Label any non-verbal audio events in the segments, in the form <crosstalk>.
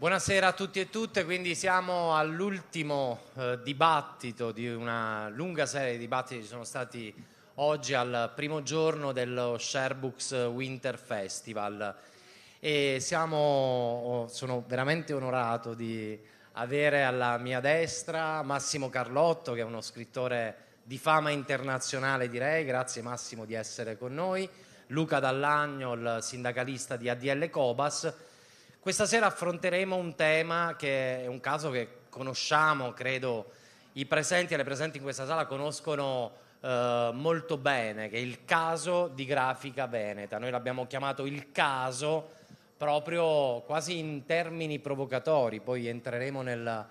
Buonasera a tutti e tutte, quindi siamo all'ultimo eh, dibattito di una lunga serie di dibattiti che ci sono stati oggi al primo giorno dello Sherbooks Winter Festival e siamo, oh, sono veramente onorato di avere alla mia destra Massimo Carlotto che è uno scrittore di fama internazionale direi, grazie Massimo di essere con noi, Luca Dallagno, il sindacalista di ADL Cobas questa sera affronteremo un tema che è un caso che conosciamo, credo i presenti e le presenti in questa sala conoscono eh, molto bene, che è il caso di Grafica Veneta. Noi l'abbiamo chiamato il caso proprio quasi in termini provocatori, poi entreremo nel,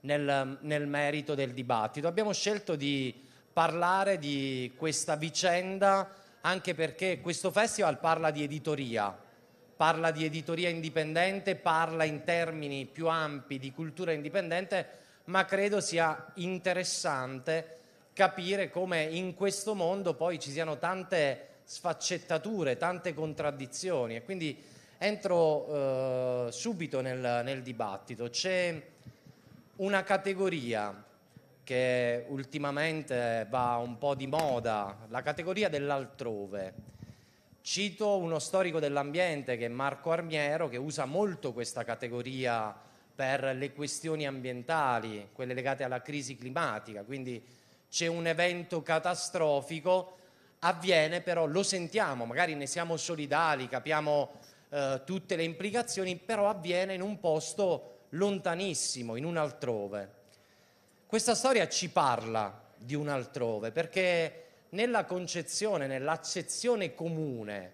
nel, nel merito del dibattito. Abbiamo scelto di parlare di questa vicenda anche perché questo festival parla di editoria, parla di editoria indipendente, parla in termini più ampi di cultura indipendente, ma credo sia interessante capire come in questo mondo poi ci siano tante sfaccettature, tante contraddizioni e quindi entro eh, subito nel, nel dibattito. C'è una categoria che ultimamente va un po' di moda, la categoria dell'altrove Cito uno storico dell'ambiente che è Marco Armiero, che usa molto questa categoria per le questioni ambientali, quelle legate alla crisi climatica, quindi c'è un evento catastrofico, avviene però, lo sentiamo, magari ne siamo solidali, capiamo eh, tutte le implicazioni, però avviene in un posto lontanissimo, in un altrove. Questa storia ci parla di un altrove perché nella concezione, nell'accezione comune,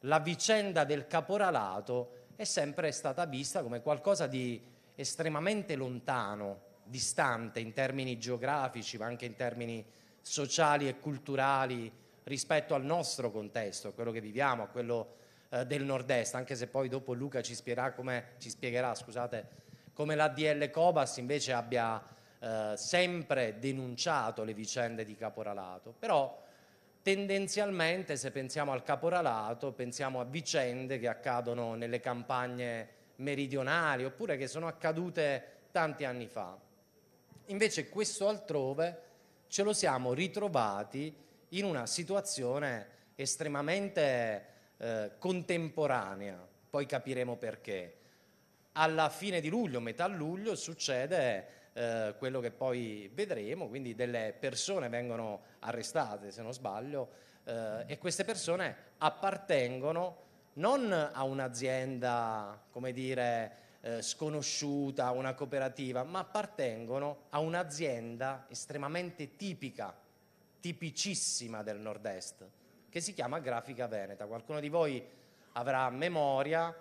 la vicenda del caporalato è sempre stata vista come qualcosa di estremamente lontano, distante in termini geografici, ma anche in termini sociali e culturali rispetto al nostro contesto, a quello che viviamo, a quello eh, del nord-est, anche se poi dopo Luca ci spiegherà come, ci spiegherà, scusate, come l'ADL Cobas invece abbia eh, sempre denunciato le vicende di caporalato, però tendenzialmente se pensiamo al caporalato pensiamo a vicende che accadono nelle campagne meridionali oppure che sono accadute tanti anni fa. Invece questo altrove ce lo siamo ritrovati in una situazione estremamente eh, contemporanea, poi capiremo perché. Alla fine di luglio, metà luglio, succede eh, quello che poi vedremo, quindi delle persone vengono arrestate se non sbaglio eh, e queste persone appartengono non a un'azienda, come dire, eh, sconosciuta, una cooperativa, ma appartengono a un'azienda estremamente tipica, tipicissima del nord-est, che si chiama Grafica Veneta. Qualcuno di voi avrà memoria,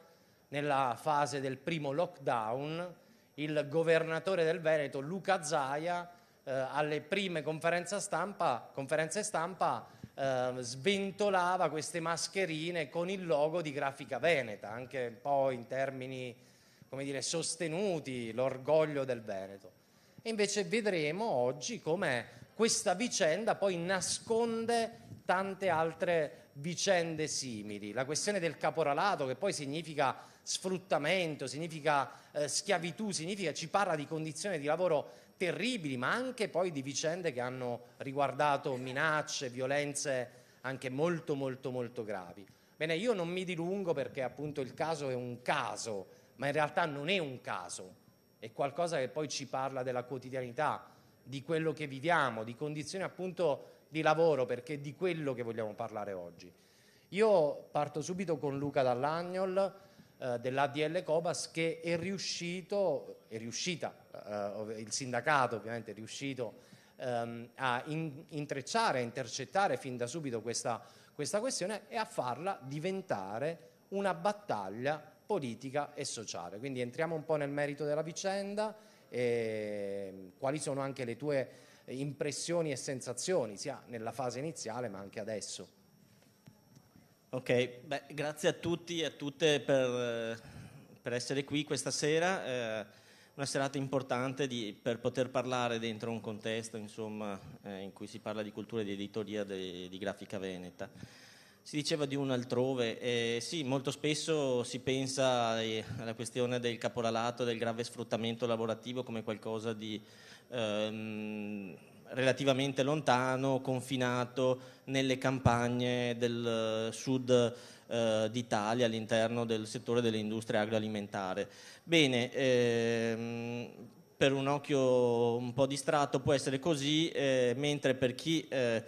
nella fase del primo lockdown il governatore del Veneto Luca Zaia eh, alle prime conferenze stampa, conferenze stampa eh, sventolava queste mascherine con il logo di Grafica Veneta, anche un po' in termini come dire, sostenuti, l'orgoglio del Veneto. E invece vedremo oggi come questa vicenda poi nasconde tante altre vicende simili. La questione del caporalato, che poi significa sfruttamento, significa eh, schiavitù, significa, ci parla di condizioni di lavoro terribili, ma anche poi di vicende che hanno riguardato minacce, violenze anche molto molto molto gravi. Bene, io non mi dilungo perché appunto il caso è un caso, ma in realtà non è un caso, è qualcosa che poi ci parla della quotidianità, di quello che viviamo, di condizioni appunto di lavoro, perché è di quello che vogliamo parlare oggi. Io parto subito con Luca Dall'Agnol eh, dell'ADL Cobas che è riuscito, è riuscita, eh, il sindacato ovviamente è riuscito ehm, a in, intrecciare, a intercettare fin da subito questa, questa questione e a farla diventare una battaglia politica e sociale. Quindi entriamo un po' nel merito della vicenda, e ehm, quali sono anche le tue impressioni e sensazioni, sia nella fase iniziale ma anche adesso. Ok, beh, grazie a tutti e a tutte per, eh, per essere qui questa sera. Eh, una serata importante di, per poter parlare dentro un contesto insomma, eh, in cui si parla di cultura e di editoria de, di grafica veneta. Si diceva di un altrove, eh, sì, molto spesso si pensa eh, alla questione del caporalato, del grave sfruttamento lavorativo come qualcosa di... Ehm, relativamente lontano, confinato nelle campagne del eh, sud eh, d'Italia all'interno del settore dell'industria agroalimentare. Bene, ehm, per un occhio un po' distratto può essere così, eh, mentre per chi eh,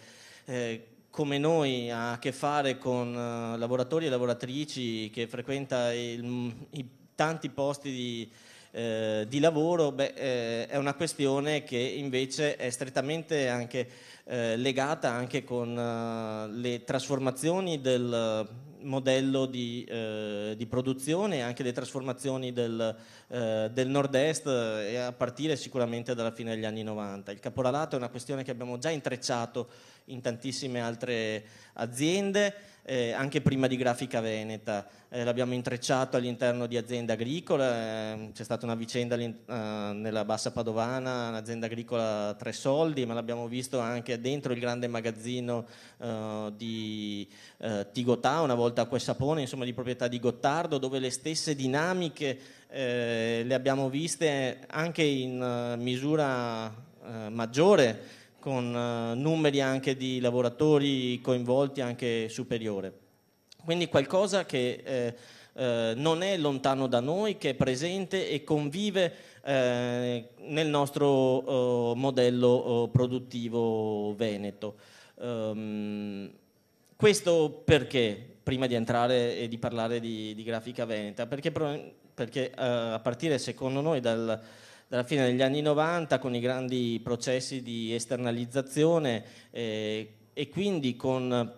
eh, come noi ha a che fare con eh, lavoratori e lavoratrici che frequenta il, i tanti posti di eh, di lavoro, beh, eh, è una questione che invece è strettamente anche, eh, legata anche con eh, le trasformazioni del modello di, eh, di produzione anche le trasformazioni del, del nord-est a partire sicuramente dalla fine degli anni 90. Il caporalato è una questione che abbiamo già intrecciato in tantissime altre aziende eh, anche prima di Grafica Veneta, eh, l'abbiamo intrecciato all'interno di aziende agricole, ehm, c'è stata una vicenda eh, nella Bassa Padovana, un'azienda agricola a tre soldi, ma l'abbiamo visto anche dentro il grande magazzino eh, di eh, Tigotà, una volta a Quessapone, insomma di proprietà di Gottardo, dove le stesse dinamiche le abbiamo viste anche in misura maggiore con eh, numeri anche di lavoratori coinvolti anche superiore. Quindi qualcosa che eh, eh, non è lontano da noi, che è presente e convive eh, nel nostro oh, modello oh, produttivo veneto. Um, questo perché? prima di entrare e di parlare di, di grafica veneta, perché, perché eh, a partire secondo noi dal, dalla fine degli anni 90 con i grandi processi di esternalizzazione eh, e quindi con,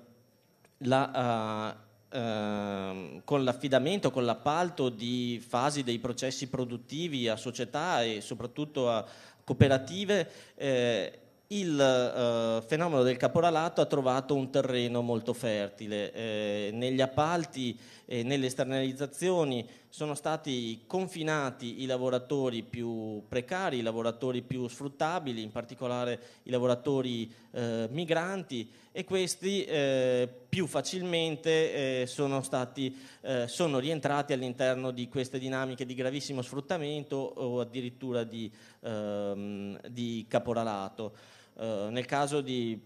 la, uh, uh, con l'affidamento, con l'appalto di fasi dei processi produttivi a società e soprattutto a cooperative, eh, il uh, fenomeno del caporalato ha trovato un terreno molto fertile. Eh, negli appalti e nelle esternalizzazioni sono stati confinati i lavoratori più precari, i lavoratori più sfruttabili, in particolare i lavoratori eh, migranti e questi eh, più facilmente eh, sono, stati, eh, sono, rientrati all'interno di queste dinamiche di gravissimo sfruttamento o addirittura di, ehm, di caporalato. Eh, nel caso di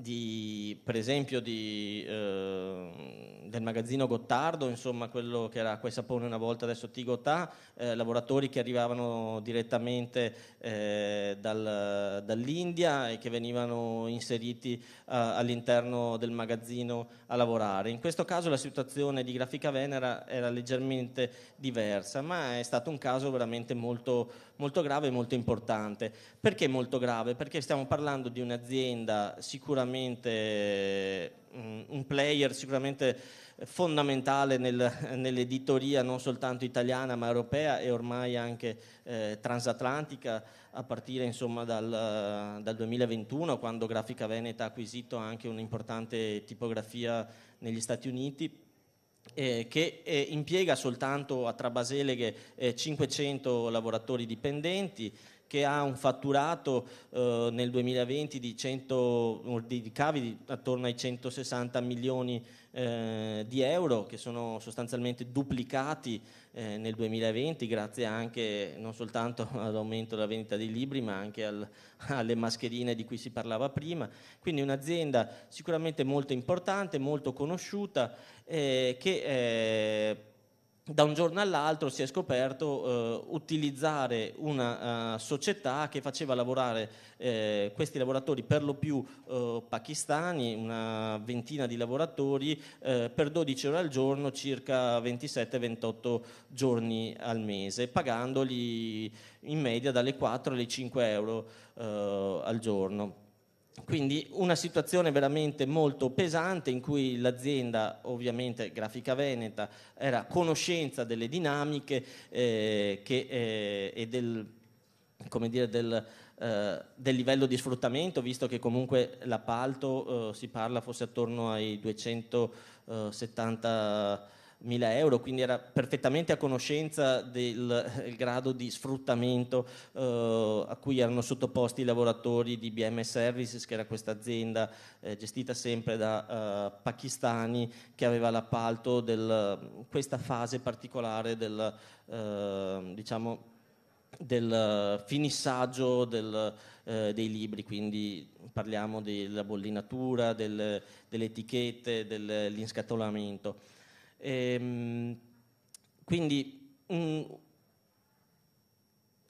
di, per esempio di, eh, del magazzino Gottardo, insomma quello che era Quei Sapone una volta, adesso Tigotà, eh, lavoratori che arrivavano direttamente eh, dal, dall'India e che venivano inseriti eh, all'interno del magazzino a lavorare. In questo caso la situazione di Grafica Venera era leggermente diversa, ma è stato un caso veramente molto molto grave e molto importante. Perché molto grave? Perché stiamo parlando di un'azienda sicuramente, mm, un player sicuramente fondamentale nel, nell'editoria non soltanto italiana ma europea e ormai anche eh, transatlantica a partire insomma, dal, dal 2021 quando Grafica Veneta ha acquisito anche un'importante tipografia negli Stati Uniti eh, che eh, impiega soltanto a Trabaseleghe eh, 500 lavoratori dipendenti, che ha un fatturato eh, nel 2020 di, 100, di cavi di, attorno ai 160 milioni eh, di euro, che sono sostanzialmente duplicati eh, nel 2020 grazie anche non soltanto <laughs> all'aumento della vendita dei libri ma anche al, <laughs> alle mascherine di cui si parlava prima. Quindi un'azienda sicuramente molto importante, molto conosciuta eh, che eh, da un giorno all'altro si è scoperto eh, utilizzare una uh, società che faceva lavorare eh, questi lavoratori per lo più eh, pakistani, una ventina di lavoratori, eh, per 12 ore al giorno, circa 27-28 giorni al mese, pagandoli in media dalle 4 alle 5 euro eh, al giorno. Quindi una situazione veramente molto pesante in cui l'azienda, ovviamente Grafica Veneta, era a conoscenza delle dinamiche eh, che, eh, e del, dire, del, eh, del, livello di sfruttamento, visto che comunque l'appalto eh, si parla fosse attorno ai 270 1000 euro, quindi era perfettamente a conoscenza del eh, grado di sfruttamento eh, a cui erano sottoposti i lavoratori di BM Services, che era questa azienda eh, gestita sempre da eh, pakistani che aveva l'appalto di questa fase particolare del, eh, diciamo, del finissaggio del, eh, dei libri, quindi parliamo della bollinatura, del, delle etichette, dell'inscatolamento. Ehm, quindi mh, mm,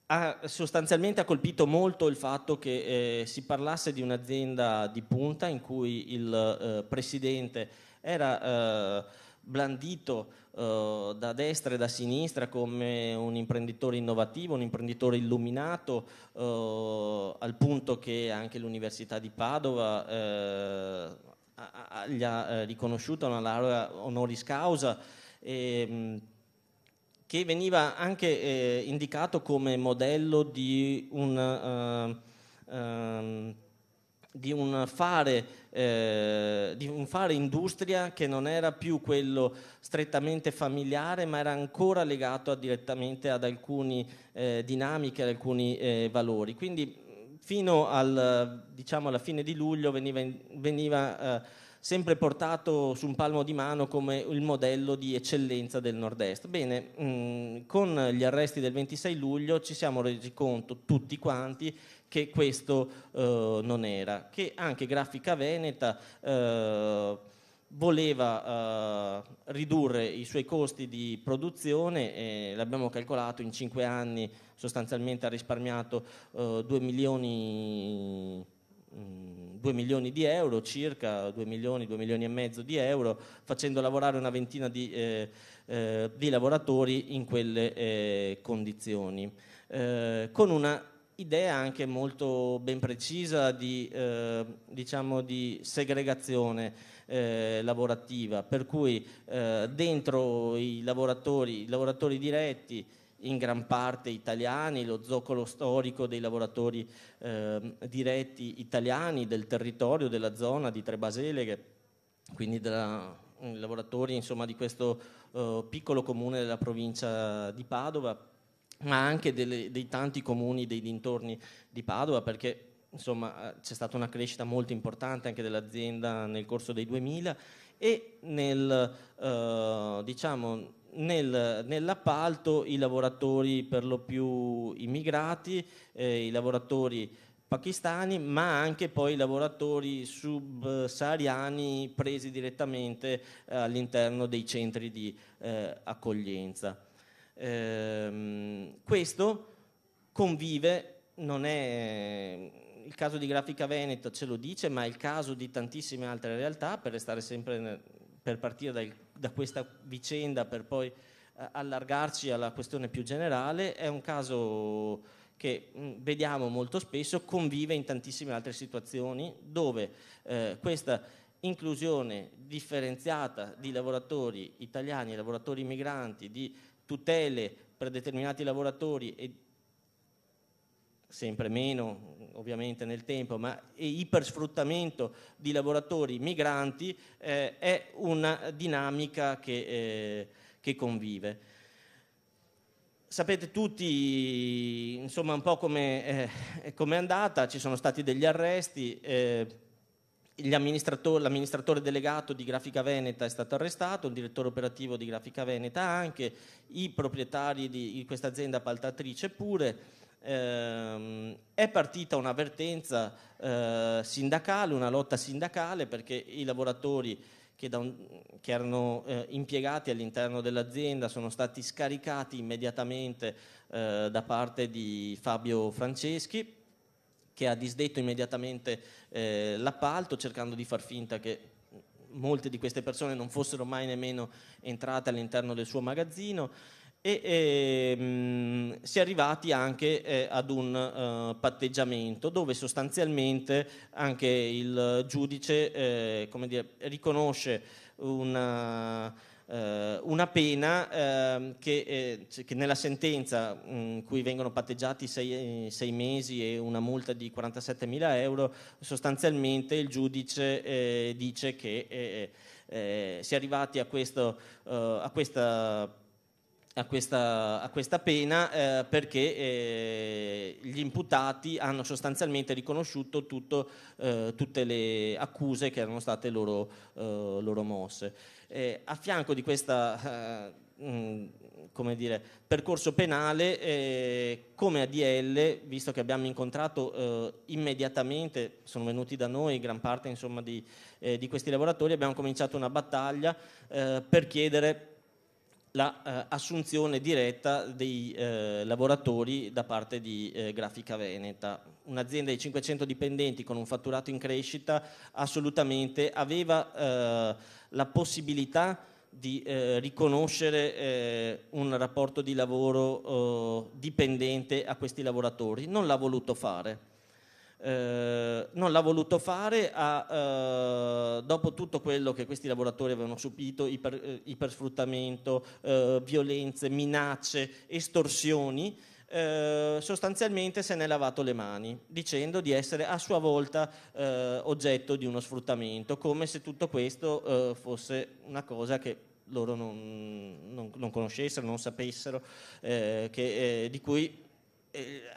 ha, sostanzialmente ha colpito molto il fatto che eh, si parlasse di un'azienda di punta in cui il eh, presidente era eh, blandito eh, da destra e da sinistra come un imprenditore innovativo, un imprenditore illuminato, eh, al punto che anche l'Università di Padova eh, gli ha eh, riconosciuto una laurea honoris causa ehm, che veniva anche eh, indicato come modello di un, uh, um, di, un fare, eh, di un fare industria che non era più quello strettamente familiare ma era ancora legato direttamente ad alcune eh, dinamiche, ad alcuni eh, valori. Quindi fino al, diciamo, alla fine di luglio veniva, veniva eh, sempre portato su un palmo di mano come il modello di eccellenza del nord-est. Bene, mh, mm, con gli arresti del 26 luglio ci siamo resi conto tutti quanti che questo eh, non era, che anche Grafica Veneta eh, voleva eh, ridurre i suoi costi di produzione, e l'abbiamo calcolato in cinque anni sostanzialmente ha risparmiato eh, 2 milioni 2 mm, milioni di euro circa 2 milioni, 2 milioni e mezzo di euro facendo lavorare una ventina di, eh, eh, di lavoratori in quelle eh, condizioni eh, con una idea anche molto ben precisa di, eh, diciamo di segregazione eh, lavorativa per cui dentro i lavoratori, i lavoratori diretti in gran parte italiani, lo zoccolo storico dei lavoratori eh, diretti italiani del territorio, della zona di Trebaseleghe, quindi della, mm, lavoratori insomma, di questo eh, piccolo comune della provincia di Padova, ma anche delle, dei tanti comuni dei dintorni di Padova, perché insomma, eh, c'è stata una crescita molto importante anche dell'azienda nel corso dei 2000 e nel, eh, diciamo, nel, nell'appalto i lavoratori per lo più immigrati, eh, i lavoratori pakistani, ma anche poi i lavoratori subsahariani presi direttamente eh, all'interno dei centri di eh, accoglienza. Ehm, questo convive, non è il caso di Grafica Veneto ce lo dice, ma è il caso di tantissime altre realtà, per, sempre, per partire dal da questa vicenda per poi eh, allargarci alla questione più generale, è un caso che mm, vediamo molto spesso, convive in tantissime altre situazioni dove eh, questa inclusione differenziata di lavoratori italiani e lavoratori migranti, di tutele per determinati lavoratori e sempre meno ovviamente nel tempo, ma ipersfruttamento di lavoratori migranti eh, è una dinamica che, eh, che, convive. Sapete tutti insomma un po' come eh, è andata, ci sono stati degli arresti, eh, amministrator- l'amministratore delegato di Grafica Veneta è stato arrestato, il direttore operativo di Grafica Veneta anche, i proprietari di, di questa azienda appaltatrice pure, ehm, è partita un'avvertenza eh, sindacale, una lotta sindacale perché i lavoratori che, un, che erano eh, impiegati all'interno dell'azienda sono stati scaricati immediatamente eh, da parte di Fabio Franceschi che ha disdetto immediatamente eh, l'appalto cercando di far finta che molte di queste persone non fossero mai nemmeno entrate all'interno del suo magazzino e ehm, si è arrivati anche eh, ad un eh, patteggiamento dove sostanzialmente anche il giudice eh, dire, riconosce una, eh, una pena ehm, che, eh, che, nella sentenza in mm, cui vengono patteggiati sei, sei, mesi e una multa di 47 mila euro, sostanzialmente il giudice eh, dice che si è arrivati a, questo, a questa a questa, a questa pena eh, perché eh, gli imputati hanno sostanzialmente riconosciuto tutto, eh, tutte le accuse che erano state loro, eh, loro mosse. a fianco di questo eh, Mh, mm, percorso penale, eh, come ADL, visto che abbiamo incontrato eh, immediatamente, sono venuti da noi gran parte insomma, di, eh, di, questi lavoratori, abbiamo cominciato una battaglia per chiedere l'assunzione la, eh, diretta dei eh, lavoratori da parte di eh, Grafica Veneta, un'azienda di 500 dipendenti con un fatturato in crescita assolutamente aveva la possibilità di eh, riconoscere eh, un rapporto di lavoro eh, dipendente a questi lavoratori. Non l'ha voluto fare. Eh, non l'ha voluto fare a, eh, dopo tutto quello che questi lavoratori avevano subito, iper, eh, ipersfruttamento, eh, violenze, minacce, estorsioni. Eh, sostanzialmente se ne è lavato le mani dicendo di essere a sua volta oggetto di uno sfruttamento come se tutto questo fosse una cosa che loro non, non, non conoscessero, non sapessero che, di cui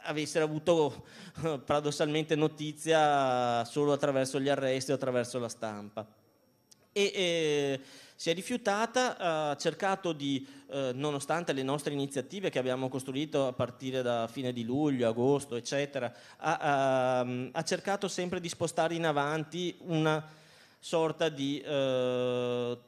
avessero avuto <laughs> paradossalmente notizia solo attraverso gli arresti o attraverso la stampa. E, eh, si è rifiutata, ha cercato di, eh, nonostante le nostre iniziative che abbiamo costruito a partire da fine di luglio, agosto, eccetera, ha, ha, ehm, ha cercato sempre di spostare in avanti una sorta di eh,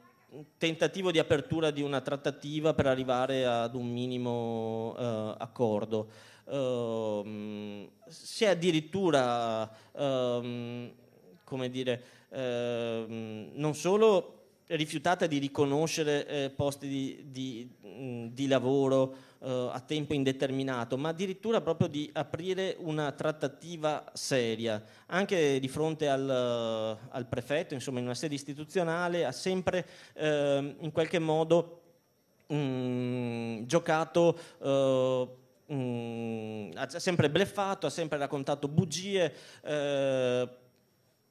tentativo di apertura di una trattativa per arrivare ad un minimo eh, accordo. Ehm, si è addirittura, ehm, come dire, ehm, non solo rifiutata di riconoscere eh, posti di, di, di lavoro eh, a tempo indeterminato, ma addirittura proprio di aprire una trattativa seria, anche di fronte al, al prefetto, insomma in una sede istituzionale, ha sempre eh, in qualche modo mh, giocato eh, mh, mm, ha sempre bleffato, ha sempre raccontato bugie eh,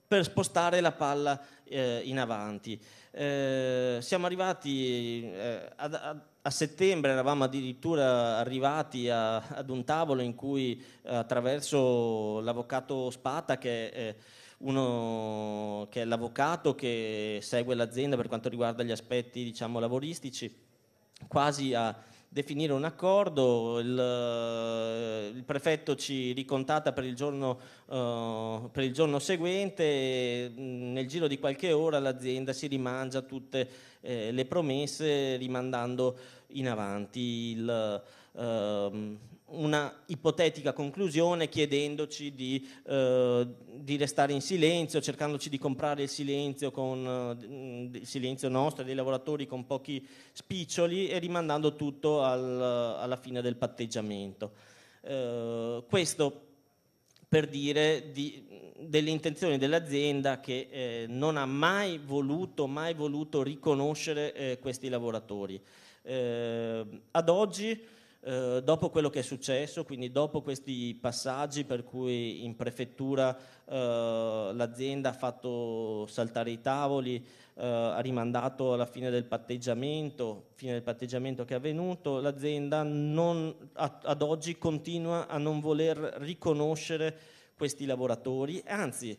per spostare la palla eh, in avanti. Eh, siamo arrivati a, eh, a, a, settembre, eravamo addirittura arrivati a, ad un tavolo in cui eh, attraverso l'avvocato Spata che eh, uno che è l'avvocato che segue l'azienda per quanto riguarda gli aspetti diciamo, lavoristici, quasi a definire un accordo, il, eh, il prefetto ci ricontata per il, giorno, uh, per il giorno, seguente, e mm, nel giro di qualche ora l'azienda si rimangia tutte eh, le promesse rimandando in avanti il, uh, una ipotetica conclusione chiedendoci di, eh, di, restare in silenzio, cercandoci di comprare il silenzio, con, eh, il silenzio nostro e dei lavoratori con pochi spiccioli e rimandando tutto al, alla fine del patteggiamento. Eh, questo per dire di, delle intenzioni dell'azienda che eh, non ha mai voluto, mai voluto riconoscere eh, questi lavoratori. Eh, ad oggi eh, dopo quello che è successo, quindi dopo questi passaggi per cui in prefettura eh, l'azienda ha fatto saltare i tavoli, eh, ha rimandato alla fine del patteggiamento, fine del patteggiamento che è avvenuto, l'azienda non, ad oggi continua a non voler riconoscere questi lavoratori, anzi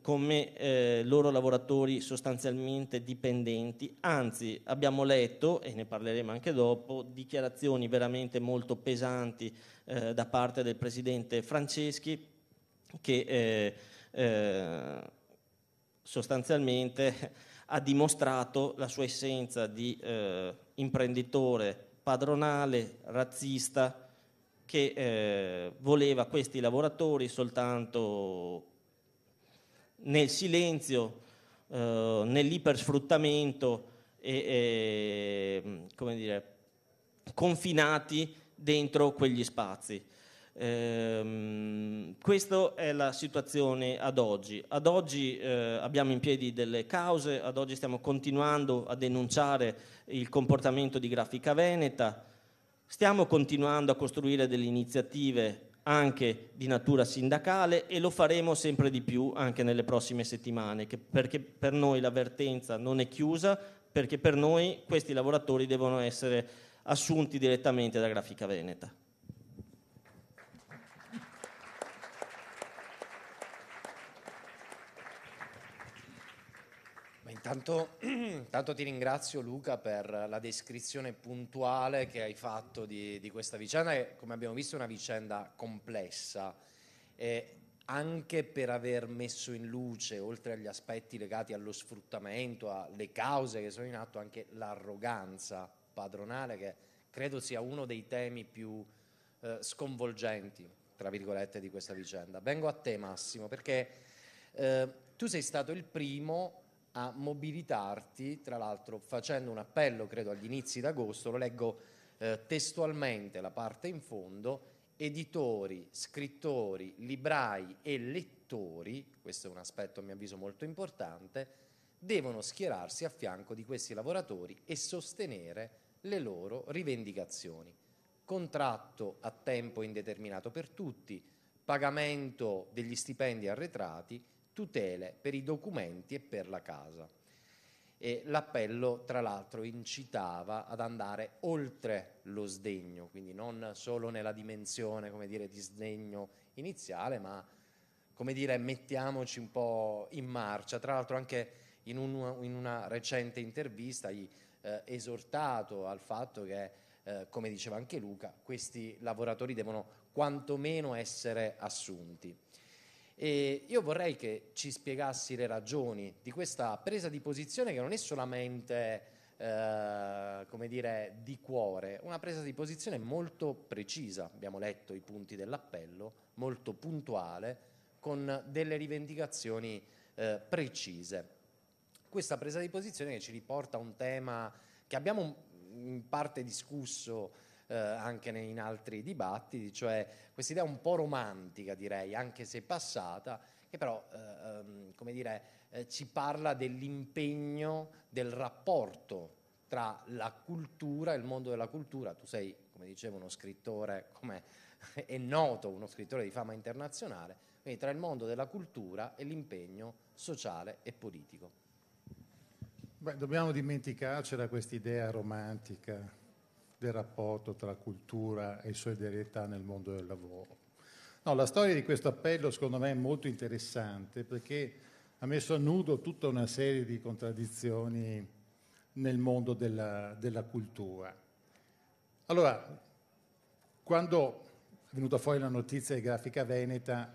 come eh, loro lavoratori sostanzialmente dipendenti, anzi abbiamo letto, e ne parleremo anche dopo, dichiarazioni veramente molto pesanti eh, da parte del presidente Franceschi che eh, eh sostanzialmente ha dimostrato la sua essenza di eh, imprenditore padronale, razzista, che eh, voleva questi lavoratori soltanto nel silenzio, eh, nell'ipersfruttamento e, e mm, dire, confinati dentro quegli spazi. Eh, questa è la situazione ad oggi. Ad oggi eh, abbiamo in piedi delle cause, ad oggi stiamo continuando a denunciare il comportamento di Grafica Veneta, stiamo continuando a costruire delle iniziative anche di natura sindacale e lo faremo sempre di più anche nelle prossime settimane, perché per noi l'avvertenza non è chiusa, perché per noi questi lavoratori devono essere assunti direttamente da Grafica Veneta. Intanto, <clears throat> tanto, ti ringrazio Luca per la descrizione puntuale che hai fatto di, di questa vicenda, che come abbiamo visto è una vicenda complessa, e anche per aver messo in luce, oltre agli aspetti legati allo sfruttamento, alle cause che sono in atto, anche l'arroganza padronale, che credo sia uno dei temi più eh, sconvolgenti, tra virgolette, di questa vicenda. Vengo a te Massimo, perché eh, tu sei stato il primo a mobilitarti, tra l'altro facendo un appello, credo, agli inizi d'agosto, lo leggo eh, testualmente la parte in fondo, editori, scrittori, librai e lettori, questo è un aspetto a mio avviso molto importante, devono schierarsi a fianco di questi lavoratori e sostenere le loro rivendicazioni. Contratto a tempo indeterminato per tutti, pagamento degli stipendi arretrati, tutele per i documenti e per la casa. E l'appello, tra l'altro, incitava ad andare oltre lo sdegno, quindi non solo nella dimensione dire, di sdegno iniziale, ma come dire, mettiamoci un po' in marcia. Tra l'altro anche in, un, in una recente intervista gli eh, esortato al fatto che, eh, come diceva anche Luca, questi lavoratori devono quantomeno essere assunti. E io vorrei che ci spiegassi le ragioni di questa presa di posizione che non è solamente, eh, come dire, di cuore, una presa di posizione molto precisa, abbiamo letto i punti dell'appello, molto puntuale, con delle rivendicazioni eh, precise. Questa presa di posizione che ci riporta a un tema che abbiamo mm, in parte discusso eh, anche in altri dibattiti, cioè questa idea un po' romantica direi, anche se passata, che però eh, ehm, come dire, eh, ci parla dell'impegno, del rapporto tra la cultura, il mondo della cultura, tu sei come dicevo uno scrittore, come è noto, uno scrittore di fama internazionale, quindi tra il mondo della cultura e l'impegno sociale e politico. Beh, dobbiamo dimenticarcela questa idea romantica del rapporto tra cultura e solidarietà nel mondo del lavoro. No, la storia di questo appello secondo me è molto interessante perché ha messo a nudo tutta una serie di contraddizioni nel mondo della, della cultura. Allora, quando è venuta fuori la notizia di Grafica Veneta,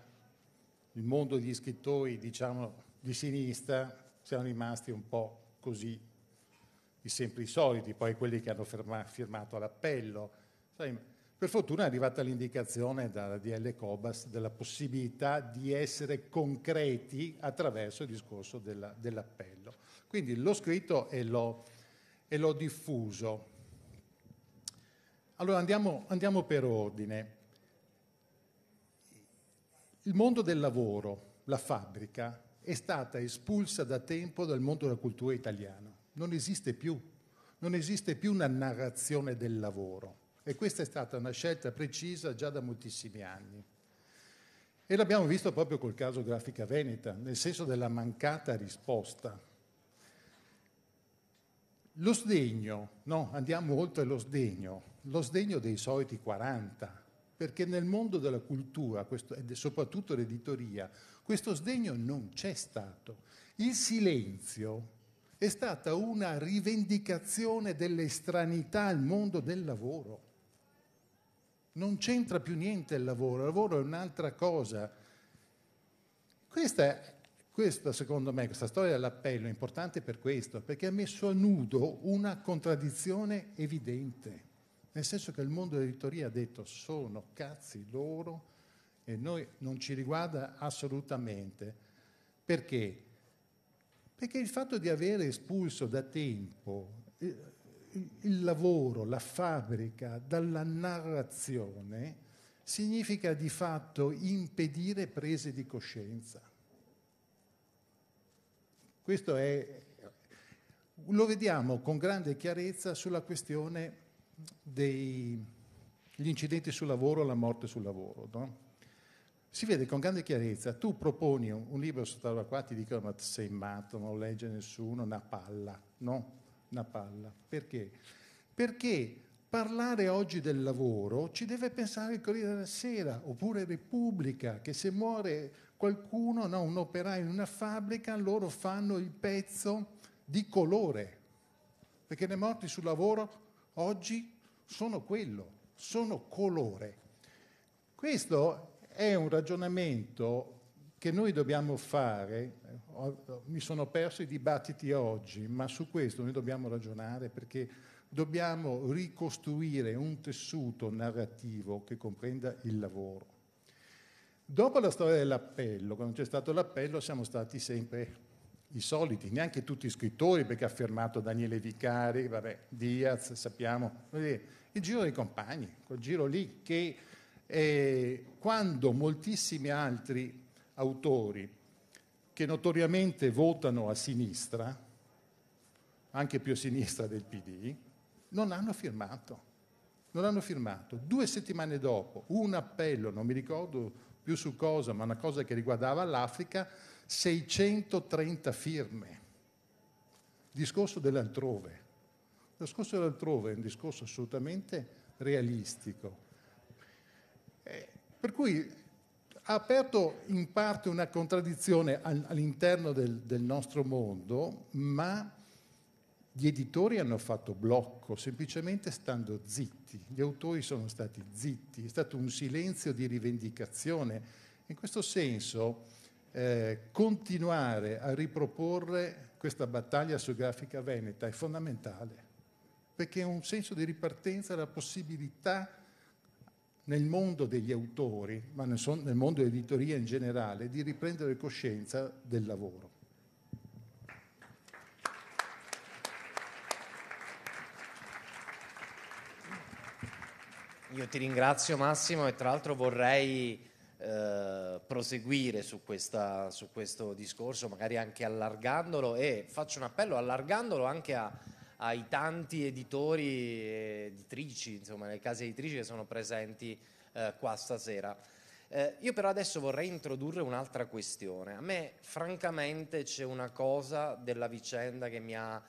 il mondo degli scrittori, diciamo, di sinistra, siamo rimasti un po' così i sempre i soliti, poi quelli che hanno ferma, firmato l'appello. Per fortuna è arrivata l'indicazione dalla DL Cobas della possibilità di essere concreti attraverso il discorso della, dell'appello. Quindi l'ho scritto e l'ho, e l'ho diffuso. Allora andiamo, andiamo per ordine. Il mondo del lavoro, la fabbrica, è stata espulsa da tempo dal mondo della cultura italiana non esiste più, non esiste più una narrazione del lavoro e questa è stata una scelta precisa già da moltissimi anni. E l'abbiamo visto proprio col caso Grafica Veneta, nel senso della mancata risposta. Lo sdegno, no, andiamo oltre lo sdegno, lo sdegno dei soliti 40, perché nel mondo della cultura questo, e soprattutto l'editoria, questo sdegno non c'è stato. Il silenzio è stata una rivendicazione dell'estranità al mondo del lavoro. Non c'entra più niente il lavoro, il lavoro è un'altra cosa. Questa, questa, secondo me, questa storia dell'appello è importante per questo, perché ha messo a nudo una contraddizione evidente, nel senso che il mondo dell'editoria ha detto sono cazzi loro e noi non ci riguarda assolutamente. Perché? Perché il fatto di avere espulso da tempo eh, il lavoro, la fabbrica dalla narrazione significa di fatto impedire prese di coscienza. Questo è, lo vediamo con grande chiarezza sulla questione degli incidenti sul lavoro, la morte sul lavoro. No? si vede con grande chiarezza, tu proponi un, un libro su tavola qua, ti dicono ma sei matto, non legge nessuno, una palla, no, una palla. Perché? Perché parlare oggi del lavoro ci deve pensare il Corriere della Sera, oppure Repubblica, che se muore qualcuno, no, un operaio in una fabbrica, loro fanno il pezzo di colore, perché le morti sul lavoro oggi sono quello, sono colore. Questo è un ragionamento che noi dobbiamo fare, mi sono perso i dibattiti oggi, ma su questo noi dobbiamo ragionare perché dobbiamo ricostruire un tessuto narrativo che comprenda il lavoro. Dopo la storia dell'appello, quando c'è stato l'appello siamo stati sempre i soliti, neanche tutti i scrittori, perché ha affermato Daniele Vicari, vabbè, Diaz, sappiamo, il giro dei compagni, quel giro lì che e quando moltissimi altri autori che notoriamente votano a sinistra, anche più a sinistra del PD, non hanno firmato. Non hanno firmato. Due settimane dopo, un appello, non mi ricordo più su cosa, ma una cosa che riguardava l'Africa, 630 firme. Discorso dell'altrove. Il discorso dell'altrove è un discorso assolutamente realistico, per cui ha aperto in parte una contraddizione all'interno del, del nostro mondo, ma gli editori hanno fatto blocco, semplicemente stando zitti, gli autori sono stati zitti, è stato un silenzio di rivendicazione. In questo senso, eh, continuare a riproporre questa battaglia su grafica veneta è fondamentale, perché è un senso di ripartenza, la possibilità nel mondo degli autori, ma nel mondo dell'editoria in generale, di riprendere coscienza del lavoro. Io ti ringrazio Massimo e tra l'altro vorrei eh, proseguire su, questa, su questo discorso, magari anche allargandolo e faccio un appello allargandolo anche a ai tanti editori e editrici, insomma, le case editrici che sono presenti eh, qua stasera. Eh, io però adesso vorrei introdurre un'altra questione. A me francamente c'è una cosa della vicenda che mi ha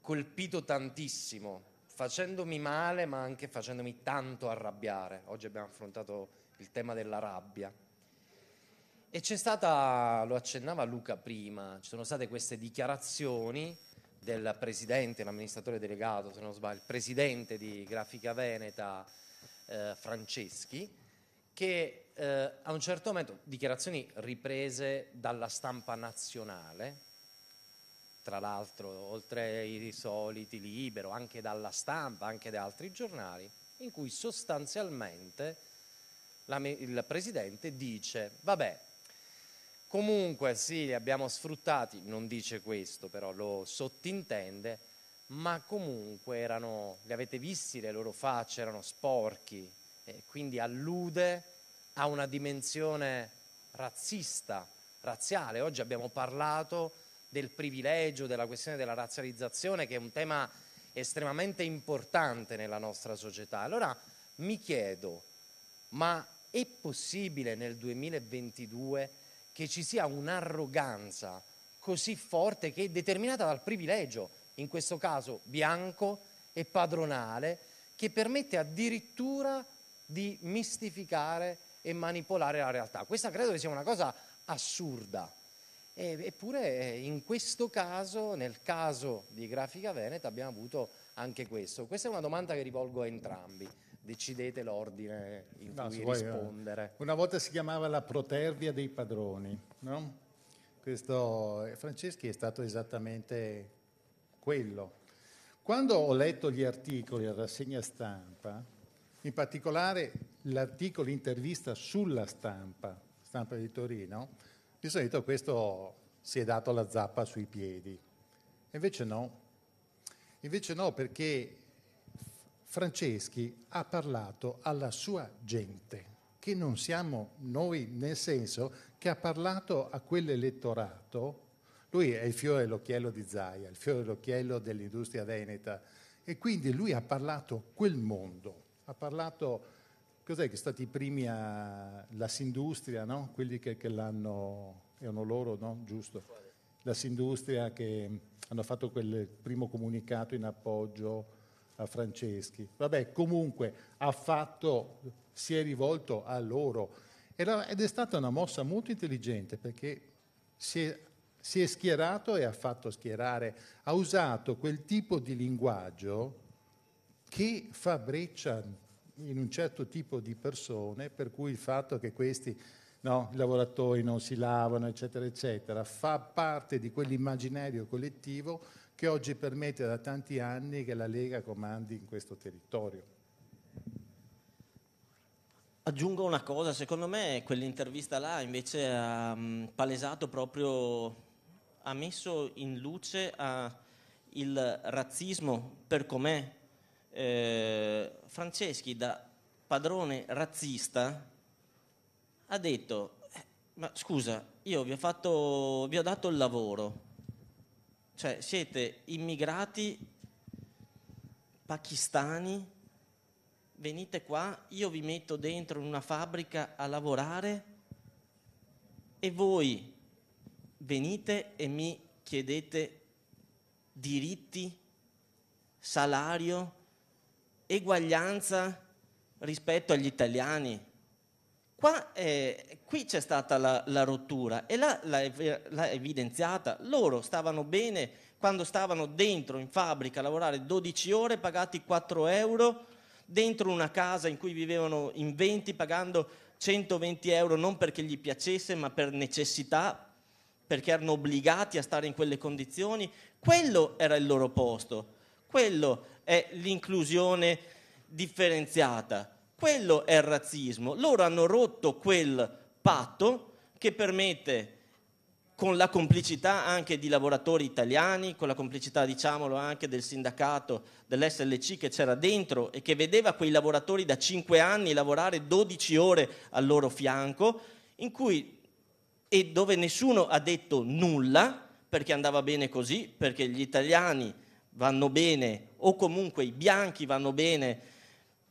colpito tantissimo, facendomi male ma anche facendomi tanto arrabbiare. Oggi abbiamo affrontato il tema della rabbia. E c'è stata, lo accennava Luca prima, ci sono state queste dichiarazioni del presidente, l'amministratore delegato, se non sbaglio, il presidente di Grafica Veneta eh, Franceschi, che eh, a un certo momento, dichiarazioni riprese dalla stampa nazionale, tra l'altro oltre ai soliti libero, anche dalla stampa, anche da altri giornali, in cui sostanzialmente la, il presidente dice, vabbè, Comunque sì, li abbiamo sfruttati, non dice questo, però lo sottintende, ma comunque erano, li avete visti le loro facce, erano sporchi, quindi allude a una dimensione razzista, razziale. Oggi abbiamo parlato del privilegio, della questione della razzializzazione, che è un tema estremamente importante nella nostra società. Allora mi chiedo, ma è possibile nel 2022 che ci sia un'arroganza così forte che è determinata dal privilegio, in questo caso bianco e padronale, che permette addirittura di mistificare e manipolare la realtà. Questa credo che sia una cosa assurda. eppure in questo caso, nel caso di Grafica Veneta, abbiamo avuto anche questo. Questa è una domanda che rivolgo a entrambi decidete l'ordine in no, cui eh, rispondere. una volta si chiamava la protervia dei padroni, no? Questo, eh, Franceschi è stato esattamente quello. Quando ho letto gli articoli alla rassegna stampa, in particolare l'articolo intervista sulla stampa, stampa di Torino, mi sono detto questo si è dato la zappa sui piedi. Invece no, invece no perché Franceschi ha parlato alla sua gente, che non siamo noi nel senso che ha parlato a quell'elettorato, lui è il fiore l'occhiello di Zaia, il fiore l'occhiello dell'industria veneta e quindi lui ha parlato a quel mondo, ha parlato, cos'è che sono stati i primi a la Sindustria, no? quelli che, che l'hanno, erano loro, no? giusto? La Sindustria che hanno fatto quel primo comunicato in appoggio a Franceschi. Vabbè, comunque ha fatto, si è rivolto a loro ed è stata una mossa molto intelligente perché si è, si è schierato e ha fatto schierare, ha usato quel tipo di linguaggio che fa breccia in un certo tipo di persone, per cui il fatto che questi no, i lavoratori non si lavano, eccetera, eccetera, fa parte di quell'immaginario collettivo che oggi permette da tanti anni che la Lega comandi in questo territorio. Aggiungo una cosa, secondo me quell'intervista là invece ha palesato proprio, ha messo in luce ah, il razzismo per com'è. Eh, Franceschi da padrone razzista ha detto, eh, ma scusa, io vi ho, fatto, vi ho dato il lavoro, cioè siete immigrati pakistani, venite qua, io vi metto dentro in una fabbrica a lavorare e voi venite e mi chiedete diritti, salario, eguaglianza rispetto agli italiani. Qua, eh, qui c'è stata la, la rottura e là, l'ha, l'ha evidenziata. Loro stavano bene quando stavano dentro in fabbrica a lavorare 12 ore pagati 4 euro, dentro una casa in cui vivevano in 20 pagando 120 euro non perché gli piacesse ma per necessità, perché erano obbligati a stare in quelle condizioni, quello era il loro posto, quello è l'inclusione differenziata. Quello è il razzismo. Loro hanno rotto quel patto che permette con la complicità anche di lavoratori italiani, con la complicità, diciamolo, anche del sindacato dell'SLC che c'era dentro e che vedeva quei lavoratori da 5 anni lavorare 12 ore al loro fianco, in cui e dove nessuno ha detto nulla perché andava bene così, perché gli italiani vanno bene o comunque i bianchi vanno bene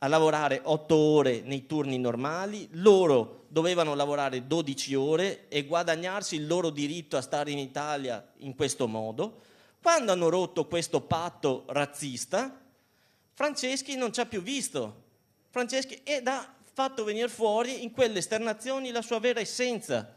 a lavorare 8 ore nei turni normali, loro dovevano lavorare 12 ore e guadagnarsi il loro diritto a stare in Italia in questo modo. Quando hanno rotto questo patto razzista, Franceschi non ci ha più visto. Franceschi ed ha fatto venire fuori in quelle esternazioni la sua vera essenza,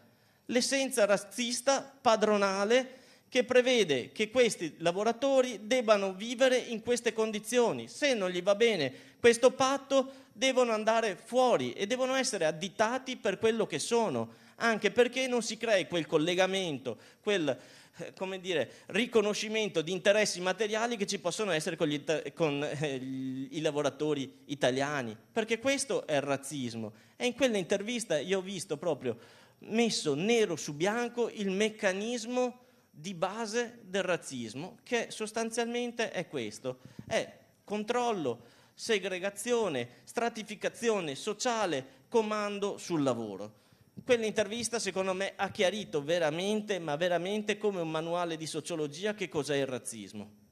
l'essenza razzista padronale che prevede che questi lavoratori debbano vivere in queste condizioni. Se non gli va bene questo patto devono andare fuori e devono essere additati per quello che sono, anche perché non si crei quel collegamento, quel eh, come dire, riconoscimento di interessi materiali che ci possono essere con, gli, con eh, i lavoratori italiani, perché questo è il razzismo. E in quell'intervista io ho visto proprio messo nero su bianco il meccanismo di base del razzismo, che sostanzialmente è questo, è controllo segregazione, stratificazione sociale, comando sul lavoro. Quell'intervista secondo me ha chiarito veramente, ma veramente come un manuale di sociologia che cos'è il razzismo.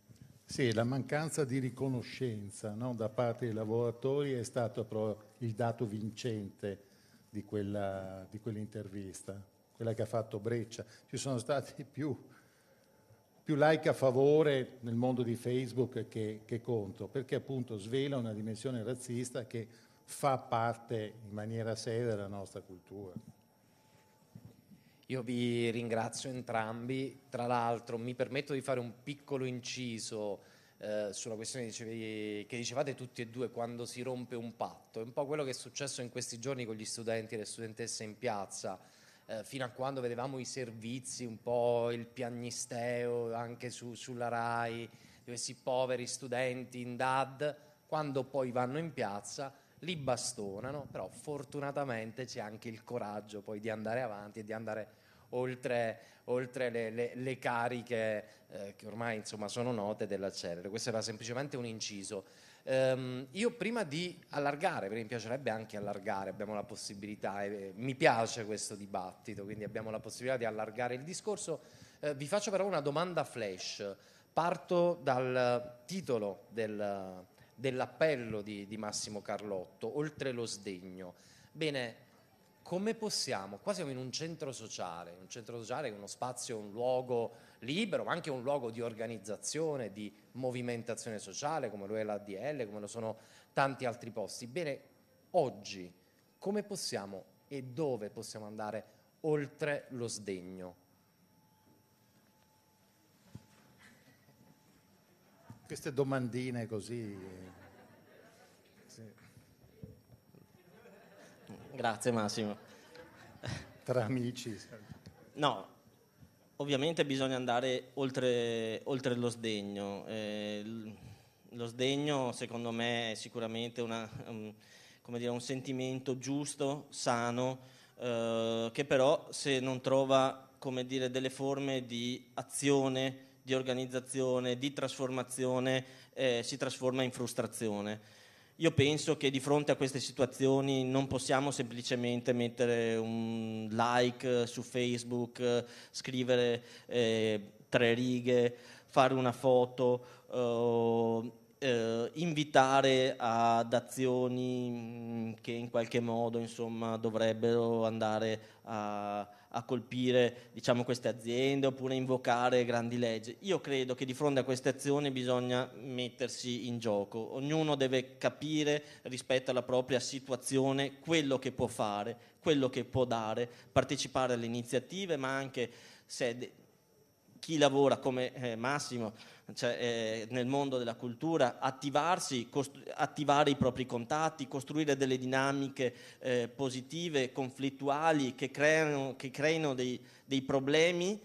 Sì, la mancanza di riconoscenza no, da parte dei lavoratori è stato però il dato vincente di, quella, di quell'intervista, quella che ha fatto Breccia. Ci sono stati più più like a favore nel mondo di Facebook che, che contro, perché appunto svela una dimensione razzista che fa parte in maniera seria della nostra cultura. Io vi ringrazio entrambi, tra l'altro mi permetto di fare un piccolo inciso eh, sulla questione che dicevate tutti e due quando si rompe un patto, è un po' quello che è successo in questi giorni con gli studenti e le studentesse in piazza eh, fino a quando vedevamo i servizi, un po' il piagnisteo anche su, sulla RAI, questi poveri studenti in DAD, quando poi vanno in piazza li bastonano, però fortunatamente c'è anche il coraggio poi di andare avanti e di andare oltre, oltre le, le, le, cariche eh, che ormai insomma, sono note della dell'accelere. Questo era semplicemente un inciso. Um, io prima di allargare, perché mi piacerebbe anche allargare, abbiamo la possibilità, eh, mi piace questo dibattito, quindi abbiamo la possibilità di allargare il discorso, eh, vi faccio però una domanda flash. Parto dal titolo del, dell'appello di, di Massimo Carlotto, Oltre lo sdegno. Bene, come possiamo, qua siamo in un centro sociale, un centro sociale è uno spazio, un luogo libero, ma anche un luogo di organizzazione, di movimentazione sociale, come lo è l'ADL, come lo sono tanti altri posti. Bene, oggi come possiamo e dove possiamo andare oltre lo sdegno? Queste domandine così eh, Grazie Massimo. Tra amici. No, ovviamente bisogna andare oltre, oltre lo sdegno. Eh, lo sdegno secondo me è sicuramente una, um, dire, un sentimento giusto, sano, eh, che però se non trova dire, delle forme di azione, di organizzazione, di trasformazione, eh, si trasforma in frustrazione. Io penso che di fronte a queste situazioni non possiamo semplicemente mettere un like su Facebook, scrivere eh, tre righe, fare una foto, eh, eh invitare ad azioni mm, che in qualche modo insomma, dovrebbero andare a a colpire diciamo, queste aziende oppure invocare grandi leggi. Io credo che di fronte a queste azioni bisogna mettersi in gioco, ognuno deve capire rispetto alla propria situazione quello che può fare, quello che può dare, partecipare alle iniziative ma anche se chi lavora come eh, Massimo cioè, eh, nel mondo della cultura, attivarsi, costru- attivare i propri contatti, costruire delle dinamiche eh, positive, conflittuali, che creano, che creino dei, dei, problemi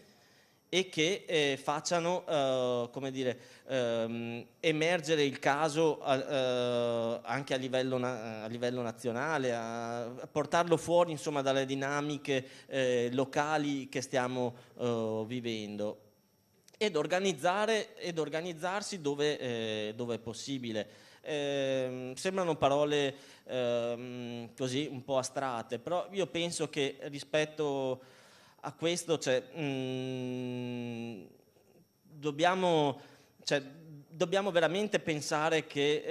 e che eh, facciano eh, dire, ehm, emergere il caso a, eh, anche a livello, na- a livello nazionale, a, portarlo fuori insomma, dalle dinamiche eh, locali che stiamo vivendo ed, ed organizzarsi dove, eh, dove, è possibile. Eh, sembrano parole eh, così un po' astratte, però io penso che rispetto a questo cioè, mh, mm, dobbiamo, cioè, dobbiamo, veramente pensare che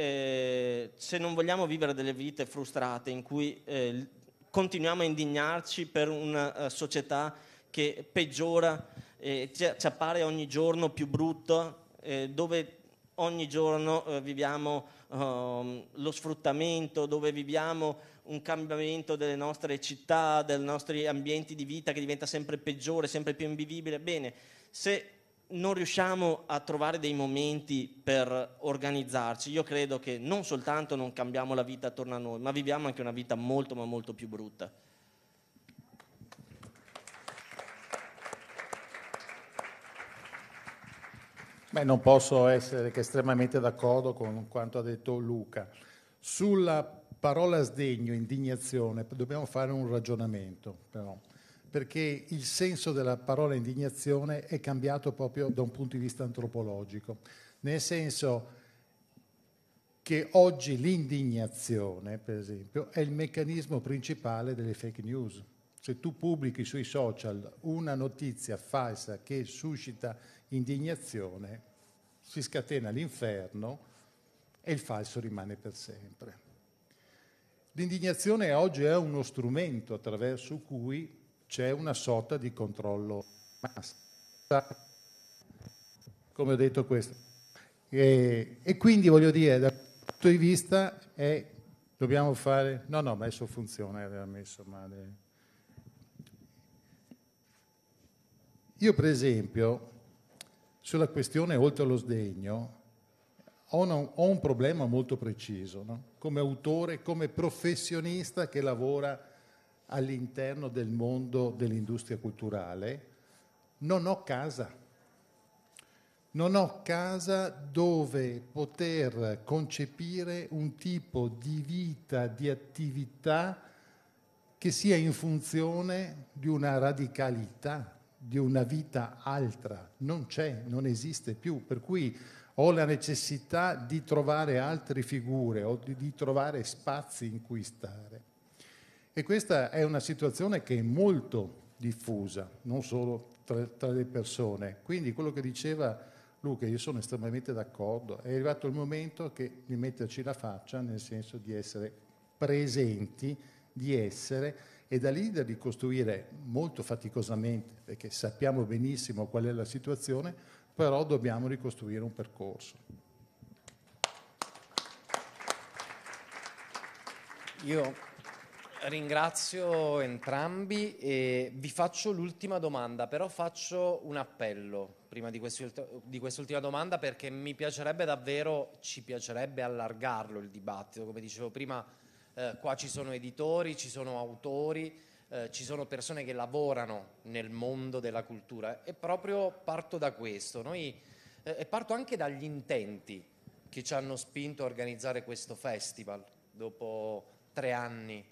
eh, se non vogliamo vivere delle vite frustrate in cui eh, continuiamo a indignarci per una eh, società che peggiora eh, ci, appare ogni giorno più brutto, eh, dove ogni giorno eh, viviamo ehm, lo sfruttamento, dove viviamo un cambiamento delle nostre città, dei nostri ambienti di vita che diventa sempre peggiore, sempre più invivibile. Bene, se non riusciamo a trovare dei momenti per organizzarci, io credo che non soltanto non cambiamo la vita attorno a noi, ma viviamo anche una vita molto ma molto più brutta. Beh, non posso essere che estremamente d'accordo con quanto ha detto Luca. Sulla parola sdegno, indignazione, dobbiamo fare un ragionamento, però, perché il senso della parola indignazione è cambiato proprio da un punto di vista antropologico, nel senso che oggi l'indignazione, per esempio, è il meccanismo principale delle fake news. Se tu pubblichi sui social una notizia falsa che suscita indignazione, si scatena l'inferno e il falso rimane per sempre. L'indignazione oggi è uno strumento attraverso cui c'è una sorta di controllo massa. Come ho detto questo. E, e quindi voglio dire, dal punto di vista è, dobbiamo fare... No, no, ma adesso funziona, aveva messo male. Io per esempio sulla questione oltre allo sdegno ho, una, ho un problema molto preciso, no? come autore, come professionista che lavora all'interno del mondo dell'industria culturale, non ho casa. Non ho casa dove poter concepire un tipo di vita, di attività che sia in funzione di una radicalità di una vita altra, non c'è, non esiste più, per cui ho la necessità di trovare altre figure o di, di trovare spazi in cui stare. E questa è una situazione che è molto diffusa, non solo tra, tra le persone. Quindi quello che diceva Luca, io sono estremamente d'accordo, è arrivato il momento che, di metterci la faccia, nel senso di essere presenti, di essere e da lì da ricostruire molto faticosamente, perché sappiamo benissimo qual è la situazione, però dobbiamo ricostruire un percorso. Io ringrazio entrambi e vi faccio l'ultima domanda, però faccio un appello prima di, quest'ultima domanda perché mi piacerebbe davvero, ci piacerebbe allargarlo il dibattito, come dicevo prima eh, qua ci sono editori, ci sono autori, eh, ci sono persone che lavorano nel mondo della cultura e proprio parto da questo, Noi, eh, e parto anche dagli intenti che ci hanno spinto a organizzare questo festival dopo tre anni,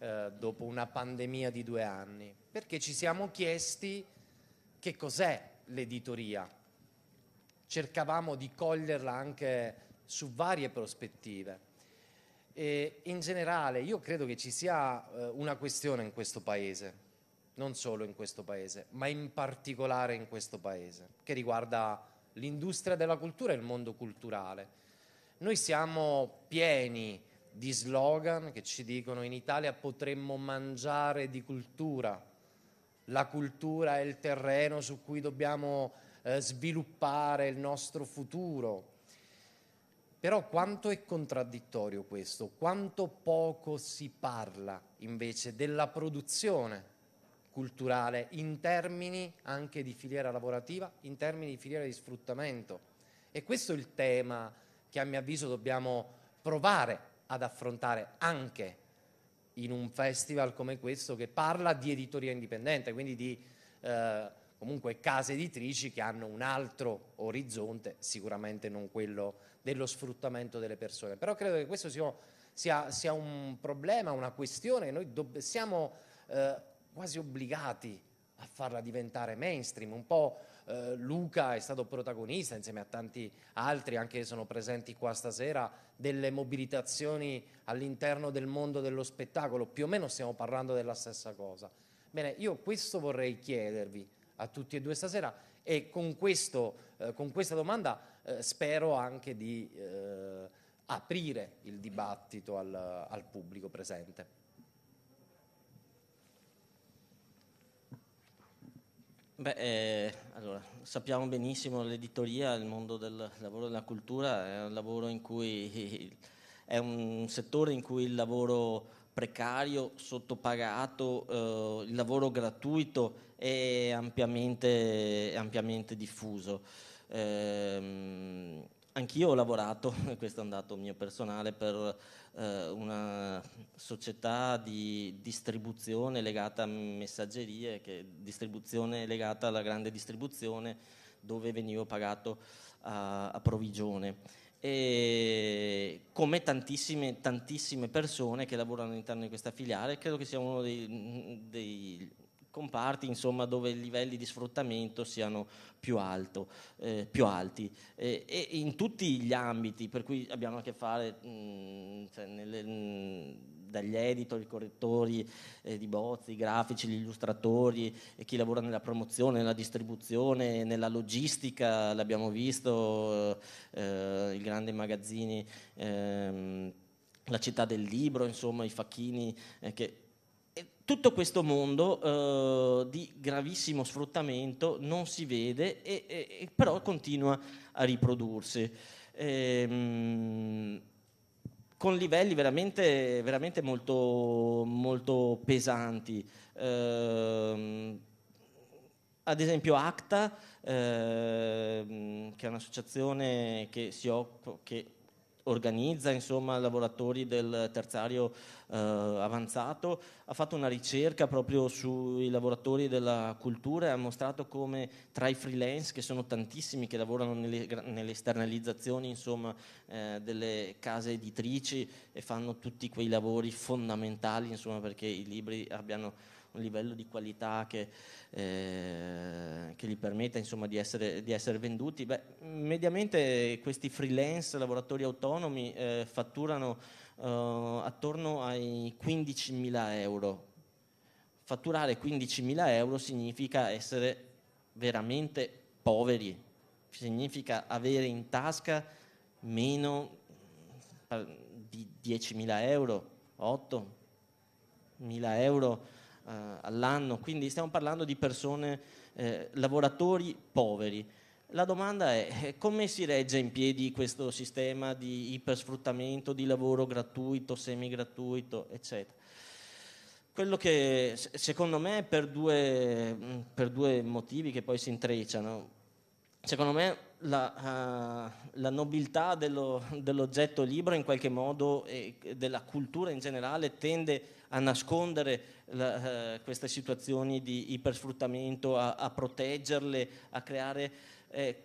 eh, dopo una pandemia di due anni, perché ci siamo chiesti che cos'è l'editoria, cercavamo di coglierla anche su varie prospettive e in generale io credo che ci sia eh, una questione in questo Paese, non solo in questo Paese, ma in particolare in questo Paese, che riguarda l'industria della cultura e il mondo culturale. Noi siamo pieni di slogan che ci dicono in Italia potremmo mangiare di cultura, la cultura è il terreno su cui dobbiamo eh, sviluppare il nostro futuro. Però quanto è contraddittorio questo, quanto poco si parla invece della produzione culturale in termini anche di filiera lavorativa, in termini di filiera di sfruttamento. E questo è il tema che a mio avviso dobbiamo provare ad affrontare anche in un festival come questo che parla di editoria indipendente, quindi di eh, comunque case editrici che hanno un altro orizzonte, sicuramente non quello dello sfruttamento delle persone. Però credo che questo sia, sia, sia un problema, una questione noi dobb- siamo eh, quasi obbligati a farla diventare mainstream, un po' eh, Luca è stato protagonista insieme a tanti altri, anche sono presenti qua stasera, delle mobilitazioni all'interno del mondo dello spettacolo, più o meno stiamo parlando della stessa cosa. Bene, io questo vorrei chiedervi, a tutti e due stasera e con, questo, eh, con questa domanda eh, spero anche di eh, aprire il dibattito al, al pubblico presente. Beh, eh, allora, sappiamo benissimo l'editoria, il mondo del lavoro e della cultura è un lavoro in cui è un settore in cui il lavoro precario, sottopagato, eh, il lavoro gratuito è ampiamente, ampiamente diffuso. Eh, anch'io ho lavorato, <laughs> questo è un dato mio personale, per eh, una società di distribuzione legata a messaggerie, che distribuzione legata alla grande distribuzione, dove venivo pagato a, a provvigione. E come tantissime, tantissime persone che lavorano all'interno di questa filiale, credo che sia uno dei, dei comparti insomma, dove i livelli di sfruttamento siano più, alto, eh, più alti eh, e in tutti gli ambiti per cui abbiamo a che fare mh, mm, cioè nelle, mh, mm, dagli editor, i correttori eh, di bozzi, i grafici, gli illustratori, e chi lavora nella promozione, nella distribuzione, nella logistica, l'abbiamo visto, eh, eh, i grandi magazzini, ehm, la città del libro, insomma i facchini eh, che tutto questo mondo eh, di gravissimo sfruttamento non si vede, e, e, però continua a riprodursi. Ehm, con livelli veramente, veramente molto, molto, pesanti. Ehm, ad esempio ACTA, ehm, che è un'associazione che, occupa, che organizza insomma, lavoratori del terziario eh, avanzato, ha fatto una ricerca proprio sui lavoratori della cultura e ha mostrato come tra i freelance, che sono tantissimi che lavorano nelle, nelle esternalizzazioni insomma, eh, delle case editrici e fanno tutti quei lavori fondamentali insomma, perché i libri abbiano un livello di qualità che, eh, che gli permetta insomma, di, essere, di, essere, venduti. Beh, mediamente questi freelance, lavoratori autonomi, eh, fatturano eh, attorno ai 15.000 euro. Fatturare 15.000 euro significa essere veramente poveri, significa avere in tasca meno di 10.000 euro, 8.000 euro eh, all'anno, quindi stiamo parlando di persone, eh, lavoratori poveri la domanda è eh, come si regge in piedi questo sistema di ipersfruttamento, di lavoro gratuito, semigratuito, eccetera. Quello che secondo me per due, mm, per due motivi che poi si intrecciano. Secondo me la, uh, la, nobiltà dello, dell'oggetto libro in qualche modo e della cultura in generale tende a nascondere la, uh, queste situazioni di ipersfruttamento, a, a proteggerle, a creare eh,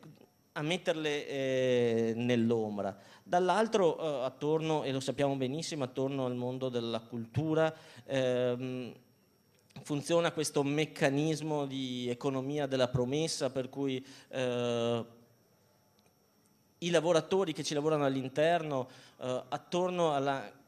a metterle eh, nell'ombra. Dall'altro, eh, attorno, e lo sappiamo benissimo, attorno al mondo della cultura, ehm, funziona questo meccanismo di economia della promessa, per cui eh, i lavoratori che ci lavorano all'interno, eh, attorno alla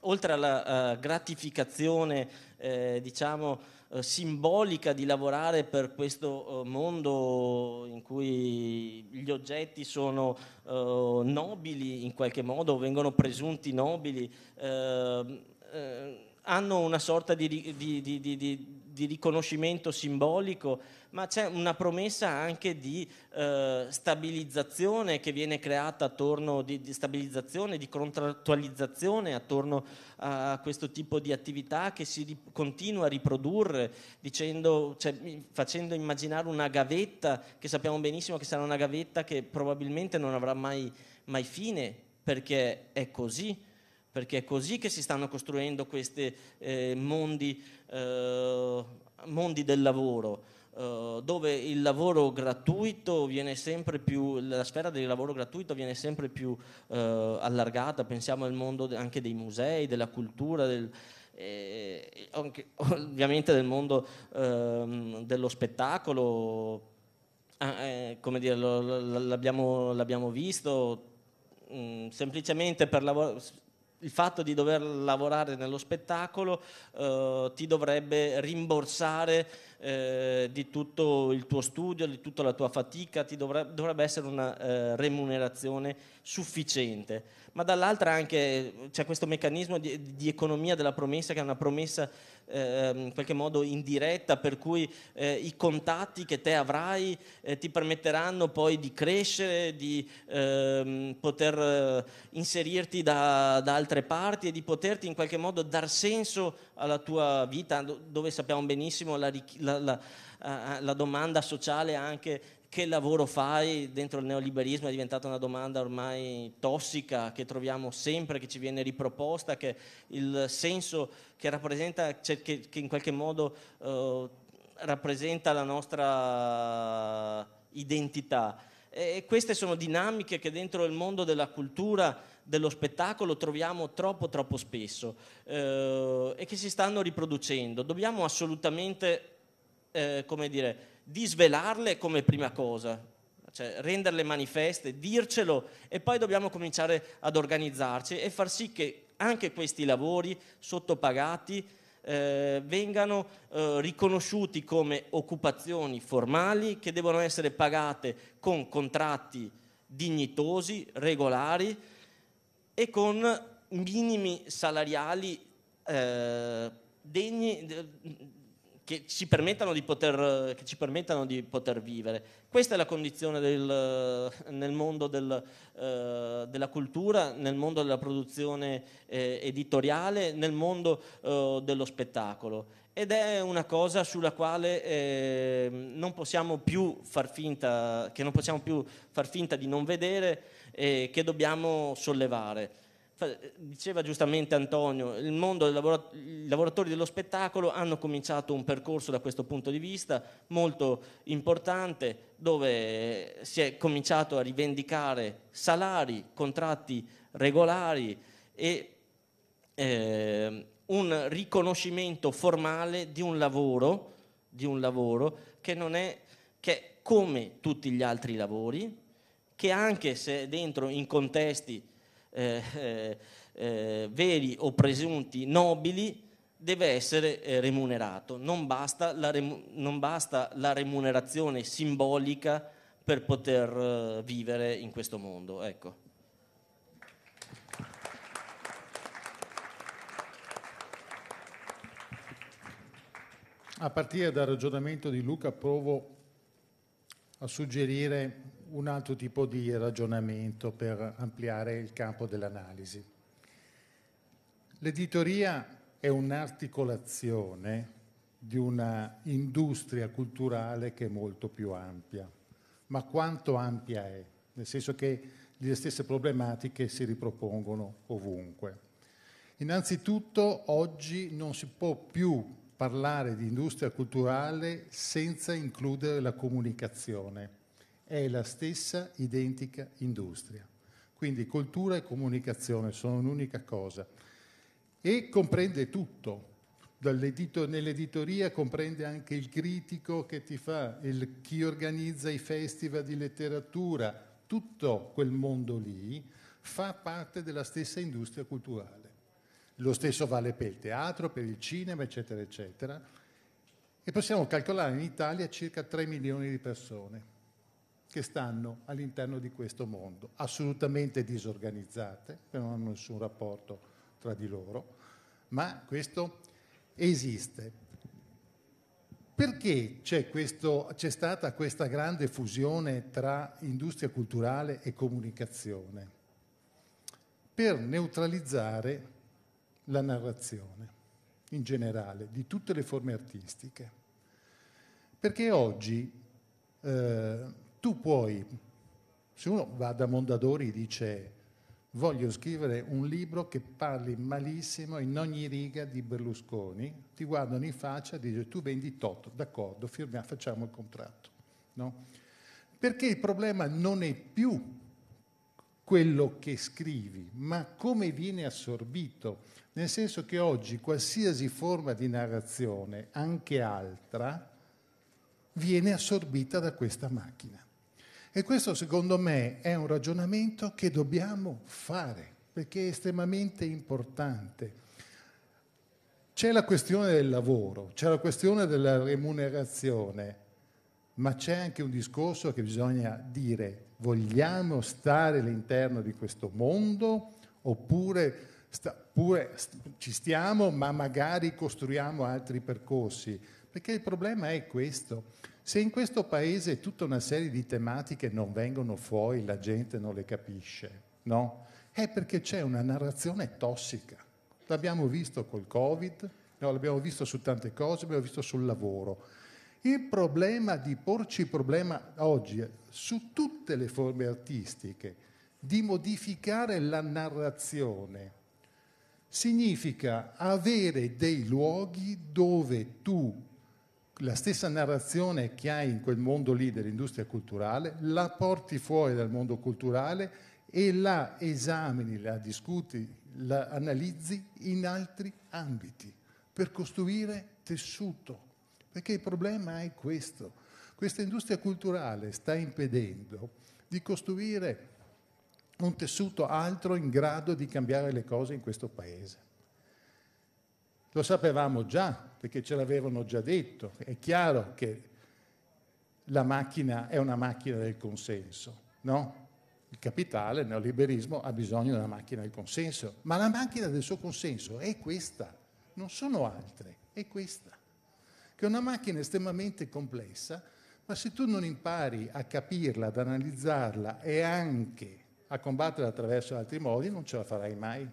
oltre alla uh, gratificazione eh, diciamo, eh, simbolica di lavorare per questo eh, mondo in cui gli oggetti sono eh, nobili in qualche modo, vengono presunti nobili, ehm, eh, hanno una sorta di, di, di, di di riconoscimento simbolico, ma c'è una promessa anche di eh, stabilizzazione che viene creata attorno di, di, stabilizzazione, di contrattualizzazione attorno a questo tipo di attività che si ri- continua a riprodurre, dicendo, cioè, facendo immaginare una gavetta che sappiamo benissimo che sarà una gavetta che probabilmente non avrà mai, mai fine perché è così perché è così che si stanno costruendo questi eh, mondi, eh, mondi, del lavoro, eh, dove il lavoro gratuito viene sempre più, la sfera del lavoro gratuito viene sempre più eh, allargata, pensiamo al mondo anche dei musei, della cultura, del, eh, anche, ovviamente del mondo ehm, dello spettacolo, ah, come dire, lo, l'abbiamo, l'abbiamo visto, mh, mm, semplicemente per lavorare il fatto di dover lavorare nello spettacolo eh, ti dovrebbe rimborsare eh, di tutto il tuo studio, di tutta la tua fatica, dovrebbe, dovrebbe essere una eh, remunerazione sufficiente. Ma dall'altra anche eh, c'è questo meccanismo di, di, economia della promessa, che è una promessa eh, in qualche modo indiretta, per cui eh, i contatti che te avrai ti permetteranno poi di crescere, di ehm, poter inserirti da, da altre parti e di poterti in qualche modo dar senso alla tua vita, dove sappiamo benissimo la ricchezza la, la, eh, eh, la domanda sociale anche che lavoro fai dentro il neoliberismo è diventata una domanda ormai tossica che troviamo sempre, che ci viene riproposta, che il senso che rappresenta, cioè che, che, in qualche modo eh, rappresenta la nostra identità. E queste sono dinamiche che dentro il mondo della cultura, dello spettacolo troviamo troppo troppo spesso eh, e che si stanno riproducendo. Dobbiamo assolutamente eh, come dire, di svelarle come prima cosa, cioè renderle manifeste, dircelo e poi dobbiamo cominciare ad organizzarci e far sì che anche questi lavori sottopagati eh, vengano eh, riconosciuti come occupazioni formali che devono essere pagate con contratti dignitosi, regolari e con minimi salariali eh, degni, che ci, poter, che ci permettano di poter, vivere. Questa è la condizione del, eh, nel mondo del, eh, della cultura, nel mondo della produzione eh, editoriale, nel mondo eh, dello spettacolo. Ed è una cosa sulla quale eh, non possiamo più far finta, che non possiamo più far finta di non vedere e che dobbiamo sollevare. Eh, diceva giustamente Antonio, il mondo i lavoratori dello spettacolo hanno cominciato un percorso da questo punto di vista molto importante dove si è cominciato a rivendicare salari, contratti regolari e eh, un riconoscimento formale di un lavoro, di un lavoro che, è, che è come tutti gli altri lavori, che anche se dentro in contesti eh, eh, eh, veri o presunti nobili deve essere eh, remunerato, non basta, remu- non basta, la remunerazione simbolica per poter eh, vivere in questo mondo. Ecco. A partire dal ragionamento di Luca provo a suggerire un altro tipo di ragionamento per ampliare il campo dell'analisi. L'editoria è un'articolazione di una industria culturale che è molto più ampia. Ma quanto ampia è? Nel senso che le stesse problematiche si ripropongono ovunque. Innanzitutto oggi non si può più parlare di industria culturale senza includere la comunicazione è la stessa identica industria. Quindi cultura e comunicazione sono un'unica cosa e comprende tutto. nell'editoria comprende anche il critico che ti fa, il, chi organizza i festival di letteratura, tutto quel mondo lì fa parte della stessa industria culturale. Lo stesso vale per il teatro, per il cinema, eccetera, eccetera. E possiamo calcolare in Italia circa 3 milioni di persone che stanno all'interno di questo mondo, assolutamente disorganizzate, che non hanno nessun rapporto tra di loro, ma questo esiste. Perché c'è, questo, c'è stata questa grande fusione tra industria culturale e comunicazione? Per neutralizzare la narrazione in generale, di tutte le forme artistiche. Perché oggi eh, tu puoi, se uno va da Mondadori e dice voglio scrivere un libro che parli malissimo in ogni riga di Berlusconi, ti guardano in faccia e dice tu vendi Toto, d'accordo, firmiamo, facciamo il contratto. No? Perché il problema non è più quello che scrivi, ma come viene assorbito, nel senso che oggi qualsiasi forma di narrazione, anche altra, viene assorbita da questa macchina. E questo secondo me è un ragionamento che dobbiamo fare, perché è estremamente importante. C'è la questione del lavoro, c'è la questione della remunerazione, ma c'è anche un discorso che bisogna dire, vogliamo stare all'interno di questo mondo oppure sta, pure, ci stiamo ma magari costruiamo altri percorsi? Perché il problema è questo. Se in questo paese tutta una serie di tematiche non vengono fuori, la gente non le capisce, no? È perché c'è una narrazione tossica. L'abbiamo visto col Covid, no, l'abbiamo visto su tante cose, l'abbiamo visto sul lavoro. Il problema di porci il problema oggi su tutte le forme artistiche, di modificare la narrazione, significa avere dei luoghi dove tu la stessa narrazione che hai in quel mondo lì dell'industria culturale, la porti fuori dal mondo culturale e la esamini, la discuti, la analizzi in altri ambiti per costruire tessuto. Perché il problema è questo. Questa industria culturale sta impedendo di costruire un tessuto altro in grado di cambiare le cose in questo paese. Lo sapevamo già, perché ce l'avevano già detto. È chiaro che la macchina è una macchina del consenso, no? Il capitale, il neoliberismo, ha bisogno di una macchina del consenso, ma la macchina del suo consenso è questa, non sono altre, è questa. Che è una macchina estremamente complessa, ma se tu non impari a capirla, ad analizzarla e anche a combatterla attraverso altri modi, non ce la farai mai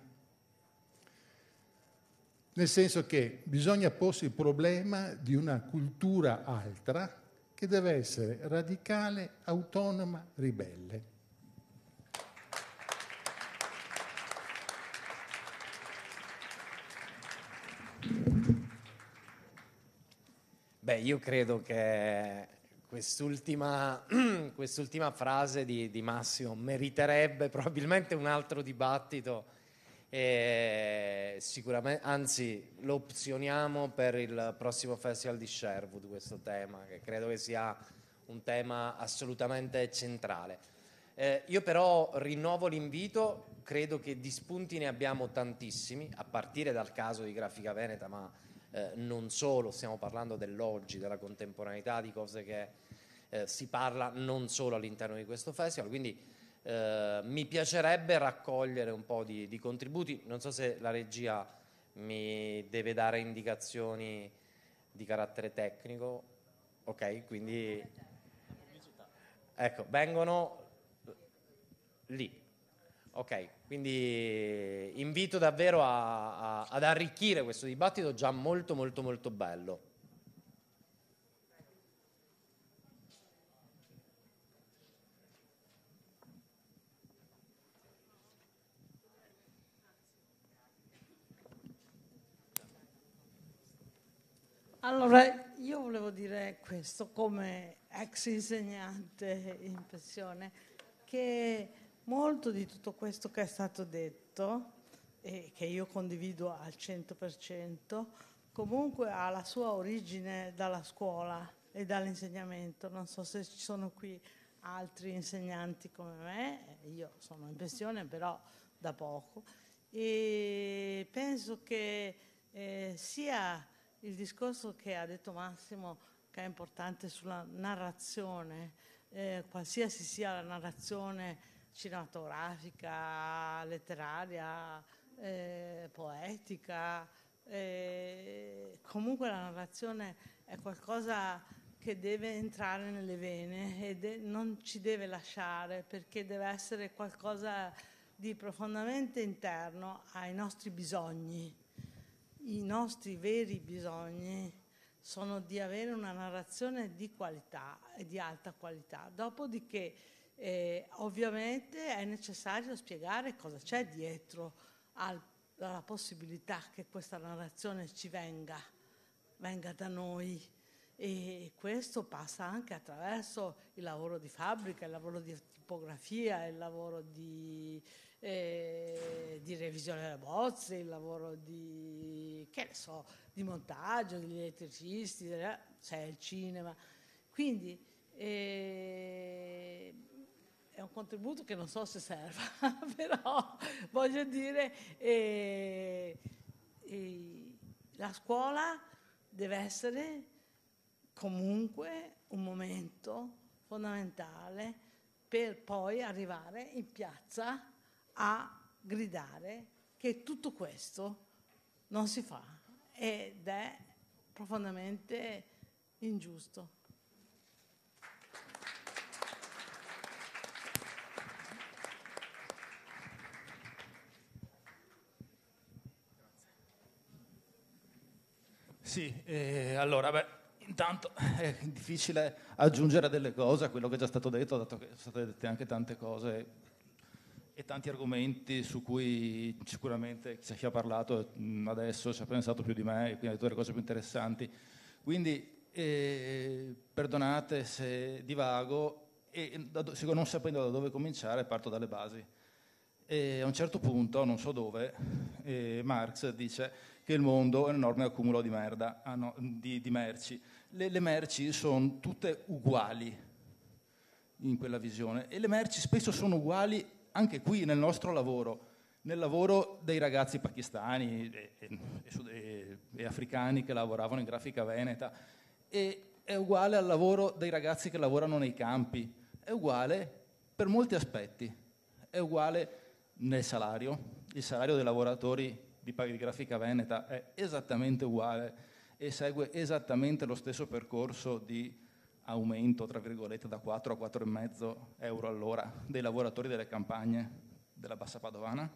nel senso che bisogna porsi il problema di una cultura altra che deve essere radicale, autonoma, ribelle. Beh, io credo che quest'ultima, <clears throat> quest'ultima frase di, di Massimo meriterebbe probabilmente un altro dibattito e sicuramente, anzi lo opzioniamo per il prossimo festival di Sherwood questo tema, che credo che sia un tema assolutamente centrale. Eh, io però rinnovo l'invito, credo che di spunti ne abbiamo tantissimi, a partire dal caso di Grafica Veneta, ma eh, non solo, stiamo parlando dell'oggi, della contemporaneità, di cose che eh, si parla non solo all'interno di questo festival, quindi eh, mi piacerebbe raccogliere un po' di, di, contributi, non so se la regia mi deve dare indicazioni di carattere tecnico, ok, quindi ecco, vengono lì, ok, quindi invito davvero a, a, ad arricchire questo dibattito già molto molto molto bello. Allora, io volevo dire questo come ex insegnante in pensione, che molto di tutto questo che è stato detto e che io condivido al 100%, comunque ha la sua origine dalla scuola e dall'insegnamento. Non so se ci sono qui altri insegnanti come me, io sono in pensione però da poco, e penso che eh, sia il discorso che ha detto Massimo, che è importante sulla narrazione, eh, qualsiasi sia la narrazione cinematografica, letteraria, eh, poetica, eh, comunque la narrazione è qualcosa che deve entrare nelle vene e de- non ci deve lasciare perché deve essere qualcosa di profondamente interno ai nostri bisogni i nostri veri bisogni sono di avere una narrazione di qualità e di alta qualità. Dopodiché eh, ovviamente è necessario spiegare cosa c'è dietro al, alla possibilità che questa narrazione ci venga, venga da noi e questo passa anche attraverso il lavoro di fabbrica, il lavoro di tipografia, il lavoro di eh, di revisione delle bozze, il lavoro di, so, di montaggio, degli elettricisti, c'è cioè il cinema. Quindi eh, è un contributo che non so se serva, <laughs> però voglio dire, eh, la scuola deve essere comunque un momento fondamentale per poi arrivare in piazza a gridare che tutto questo non si fa ed è profondamente ingiusto. Sì, eh, allora, beh, intanto eh, è difficile aggiungere delle cose a quello che è già stato detto, dato che sono state dette anche tante cose e tanti argomenti su cui sicuramente chi ha parlato mm, adesso ci ha pensato più di me e quindi ha detto delle cose più interessanti. Quindi eh, perdonate se divago e da, non sapendo da dove cominciare parto dalle basi. E a un certo punto, non so dove, eh, Marx dice che il mondo è un enorme accumulo di, merda, ah no, di, di merci. Le, le merci sono tutte uguali in quella visione e le merci spesso sono uguali anche qui nel nostro lavoro, nel lavoro dei ragazzi pakistani e, e, e africani che lavoravano in grafica veneta, e è uguale al lavoro dei ragazzi che lavorano nei campi, è uguale per molti aspetti, è uguale nel salario, il salario dei lavoratori di Grafica Veneta è esattamente uguale e segue esattamente lo stesso percorso di aumento, tra virgolette, da 4 a 4,5 euro all'ora dei lavoratori delle campagne della Bassa Padovana.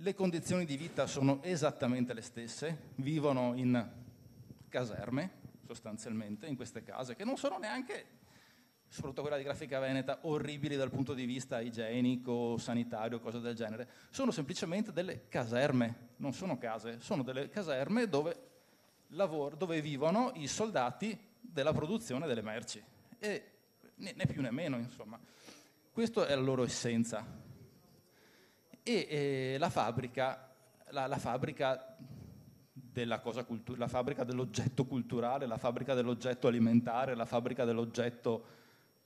Le condizioni di vita sono esattamente le stesse, vivono in caserme, sostanzialmente, in queste case, che non sono neanche, soprattutto quella di Grafica Veneta, orribili dal punto di vista igienico, sanitario, cose del genere. Sono semplicemente delle caserme, non sono case, sono delle caserme dove, lavoro, dove vivono i soldati della produzione delle merci. E né più né meno, insomma. Questa è la loro essenza. E eh, la fabbrica, la, la fabbrica della cosa culturale, la fabbrica dell'oggetto culturale, la fabbrica dell'oggetto alimentare, la fabbrica dell'oggetto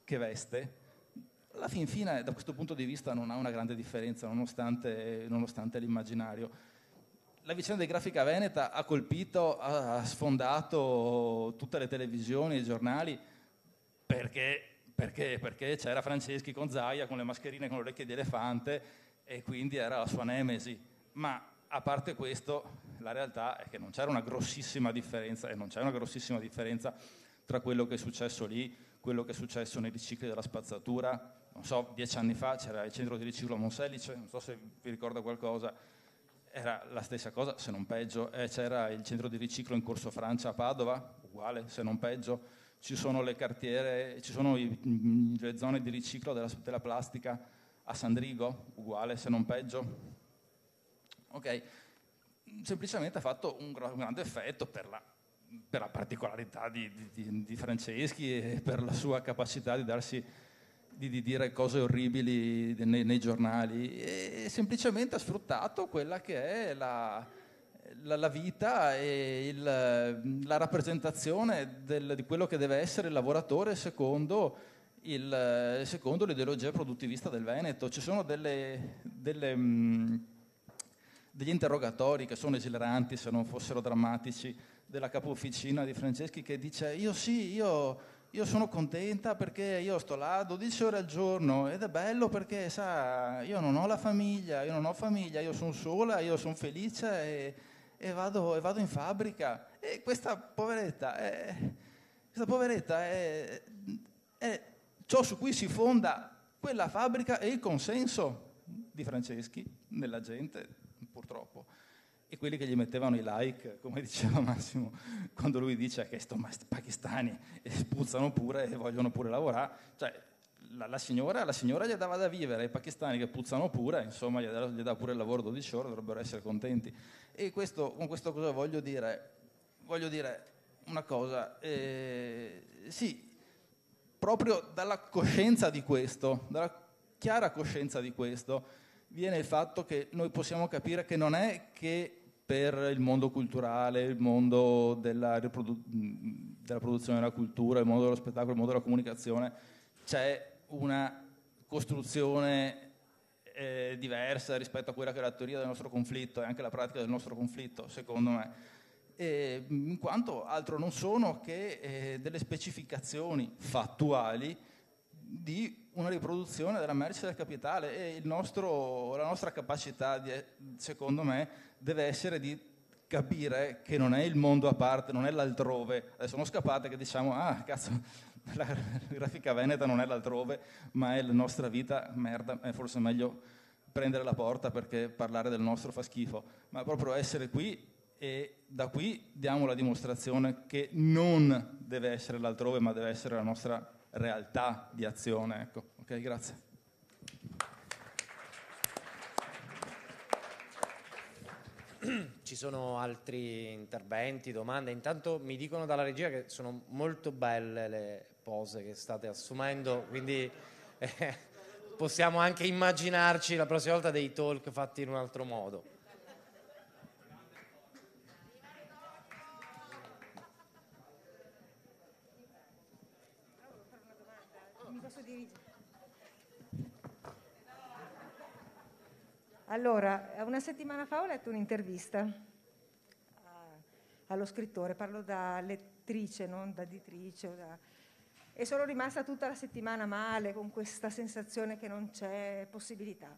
che veste, alla fin fine da questo punto di vista non ha una grande differenza nonostante, nonostante l'immaginario la vicenda di Grafica Veneta ha colpito, ha sfondato tutte le televisioni e i giornali perché, perché, perché c'era Franceschi con Zaia, con le mascherine, con le orecchie di elefante e quindi era la sua nemesi. Ma a parte questo, la realtà è che non c'era una grossissima differenza e non c'è una grossissima differenza tra quello che è successo lì, quello che è successo nei ricicli della spazzatura. Non so, dieci anni fa c'era il centro di riciclo Monselice, non so se vi ricorda qualcosa era la stessa cosa, se non peggio. Eh, c'era il centro di riciclo in Corso Francia a Padova, uguale, se non peggio. Ci sono le cartiere, ci sono i, mm, le zone di riciclo della, della plastica a Sandrigo, uguale, se non peggio. Ok, semplicemente ha fatto un, un grande effetto per la, per la particolarità di, di, di, di Franceschi e per la sua capacità di darsi di, di dire cose orribili nei, nei, giornali, e semplicemente ha sfruttato quella che è la, la, la vita e il, la rappresentazione del, di quello che deve essere il lavoratore secondo, il, secondo l'ideologia produttivista del Veneto. Ci sono delle, delle, mh, mm, degli interrogatori che sono esileranti se non fossero drammatici della capo officina di Franceschi che dice io sì, io io sono contenta perché io sto là 12 ore al giorno ed è bello perché, sa, io non ho la famiglia, io non ho famiglia, io sono sola, io sono felice e, e, vado, e, vado, in fabbrica. E questa poveretta, è, eh, questa poveretta è, eh, è eh, ciò su cui si fonda quella fabbrica e il consenso di Franceschi, nella gente, purtroppo e quelli che gli mettevano i like, come <laughs> diceva Massimo, quando lui dice che sono pakistani e puzzano pure e vogliono pure lavorare, cioè la, la, signora, la signora gli dava da vivere, i pakistani che puzzano pure, insomma gli dà, gli dà pure il lavoro 12 ore, dovrebbero essere contenti. E questo, con questo cosa voglio dire? Voglio dire una cosa, eh, sì, proprio dalla coscienza di questo, dalla chiara coscienza di questo, viene il fatto che noi possiamo capire che non è che per il mondo culturale, il mondo della, riprodu- della produzione della cultura, il mondo dello spettacolo, il mondo della comunicazione, c'è una costruzione eh, diversa rispetto a quella che è la teoria del nostro conflitto e anche la pratica del nostro conflitto, secondo me. E, in quanto altro non sono che eh, delle specificazioni fattuali di una riproduzione della merce del capitale e nostro, la nostra capacità, di, secondo me, deve essere di capire che non è il mondo a parte, non è l'altrove. Adesso non scappate che diciamo, ah, cazzo, <laughs> la grafica veneta non è l'altrove, ma è la nostra vita, merda, è forse meglio prendere la porta perché parlare del nostro fa schifo, ma proprio essere qui e da qui diamo la dimostrazione che non deve essere l'altrove, ma deve essere la nostra realtà di azione. Ecco. Ok, grazie. Ci sono altri interventi, domande? Intanto mi dicono dalla regia che sono molto belle le pose che state assumendo, quindi eh, possiamo anche immaginarci la prossima volta dei talk fatti in un altro modo. Allora, una settimana fa ho letto un'intervista ah, allo scrittore, parlo da lettrice, non da editrice, da... e sono rimasta tutta la settimana male con questa sensazione che non c'è possibilità.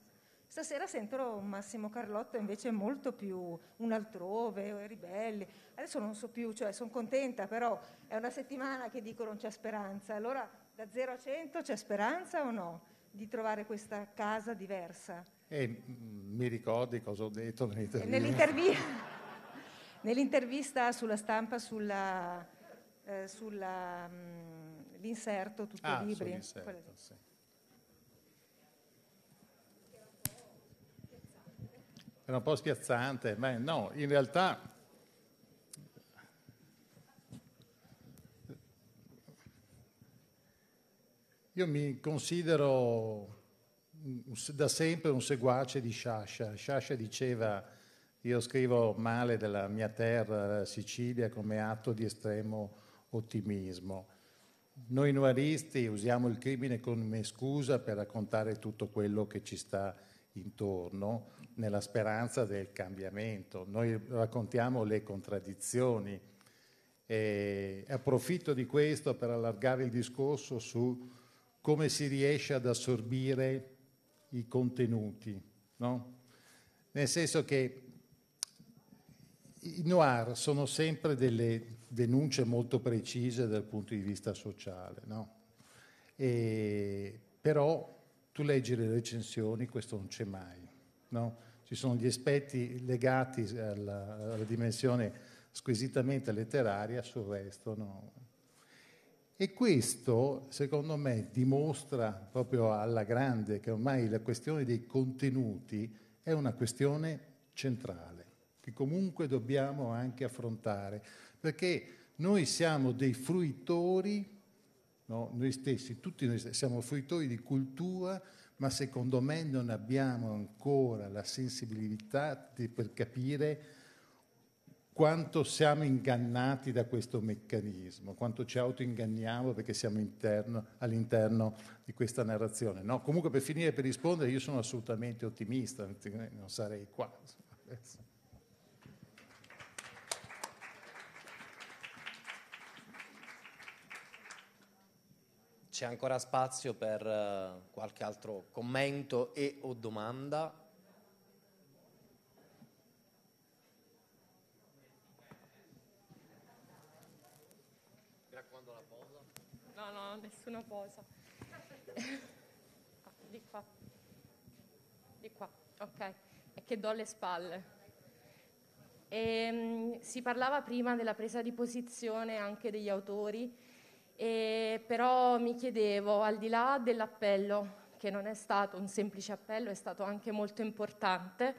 Stasera sento Massimo Carlotto invece molto più un altrove, ribelli. Adesso non so più, cioè sono contenta, però è una settimana che dico non c'è speranza. Allora da 0 a 100 c'è speranza o no di trovare questa casa diversa? E mm, mi ricordi cosa ho detto nell'intervista? Nell'intervi... <laughs> nell'intervista sulla stampa, sulla, eh, mm, ah, sull'inserto, um, tutti ah, i libri. Era un po' spiazzante, ma no, in realtà io mi considero da sempre un seguace di Sciascia. Sciascia diceva io scrivo male della mia terra, la Sicilia, come atto di estremo ottimismo. Noi noiristi usiamo il crimine come scusa per raccontare tutto quello che ci sta intorno nella speranza del cambiamento. Noi raccontiamo le contraddizioni e approfitto di questo per allargare il discorso su come si riesce ad assorbire i contenuti, no? nel senso che i noir sono sempre delle denunce molto precise dal punto di vista sociale, no? e, però tu leggi le recensioni, questo non c'è mai. No? Ci sono gli aspetti legati alla, alla dimensione squisitamente letteraria, sul resto no? E questo, secondo me, dimostra proprio alla grande che ormai la questione dei contenuti è una questione centrale, che comunque dobbiamo anche affrontare, perché noi siamo dei fruitori, no? noi stessi, tutti noi stessi, siamo fruitori di cultura, ma secondo me non abbiamo ancora la sensibilità di, per capire quanto siamo ingannati da questo meccanismo, quanto ci autoinganniamo perché siamo interno, all'interno di questa narrazione. No? Comunque per finire, per rispondere, io sono assolutamente ottimista, non sarei qua. C'è ancora spazio per eh, qualche altro commento e o domanda? nessuna posa. Ah, di qua. Di qua, ok. E che do le spalle. E, ehm, si parlava prima della presa di posizione anche degli autori, e, però mi chiedevo, al di là dell'appello, che non è stato un semplice appello, è stato anche molto importante,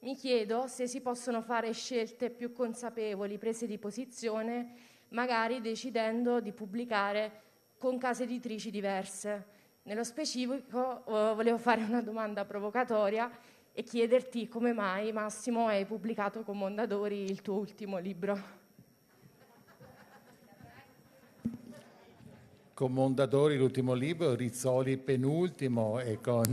mi chiedo se si possono fare scelte più consapevoli, prese di posizione, magari decidendo di pubblicare con case editrici diverse. Nello specifico eh, volevo fare una domanda provocatoria e chiederti come mai Massimo hai pubblicato con Mondadori il tuo ultimo libro. Con Mondadori l'ultimo libro, Rizzoli penultimo e con, <laughs>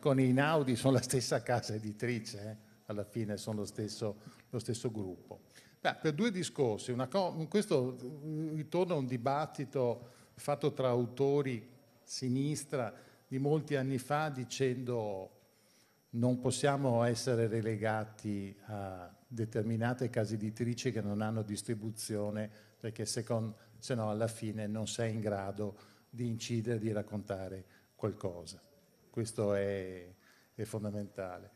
con Inaudi sono la stessa casa editrice, eh? alla fine sono lo stesso, lo stesso gruppo. Beh, per due discorsi, co- questo mm, ritorna a un dibattito fatto tra autori sinistra di molti anni fa dicendo non possiamo essere relegati a determinate case editrici che non hanno distribuzione perché secondo, se no alla fine non sei in grado di incidere, di raccontare qualcosa. Questo è, è fondamentale.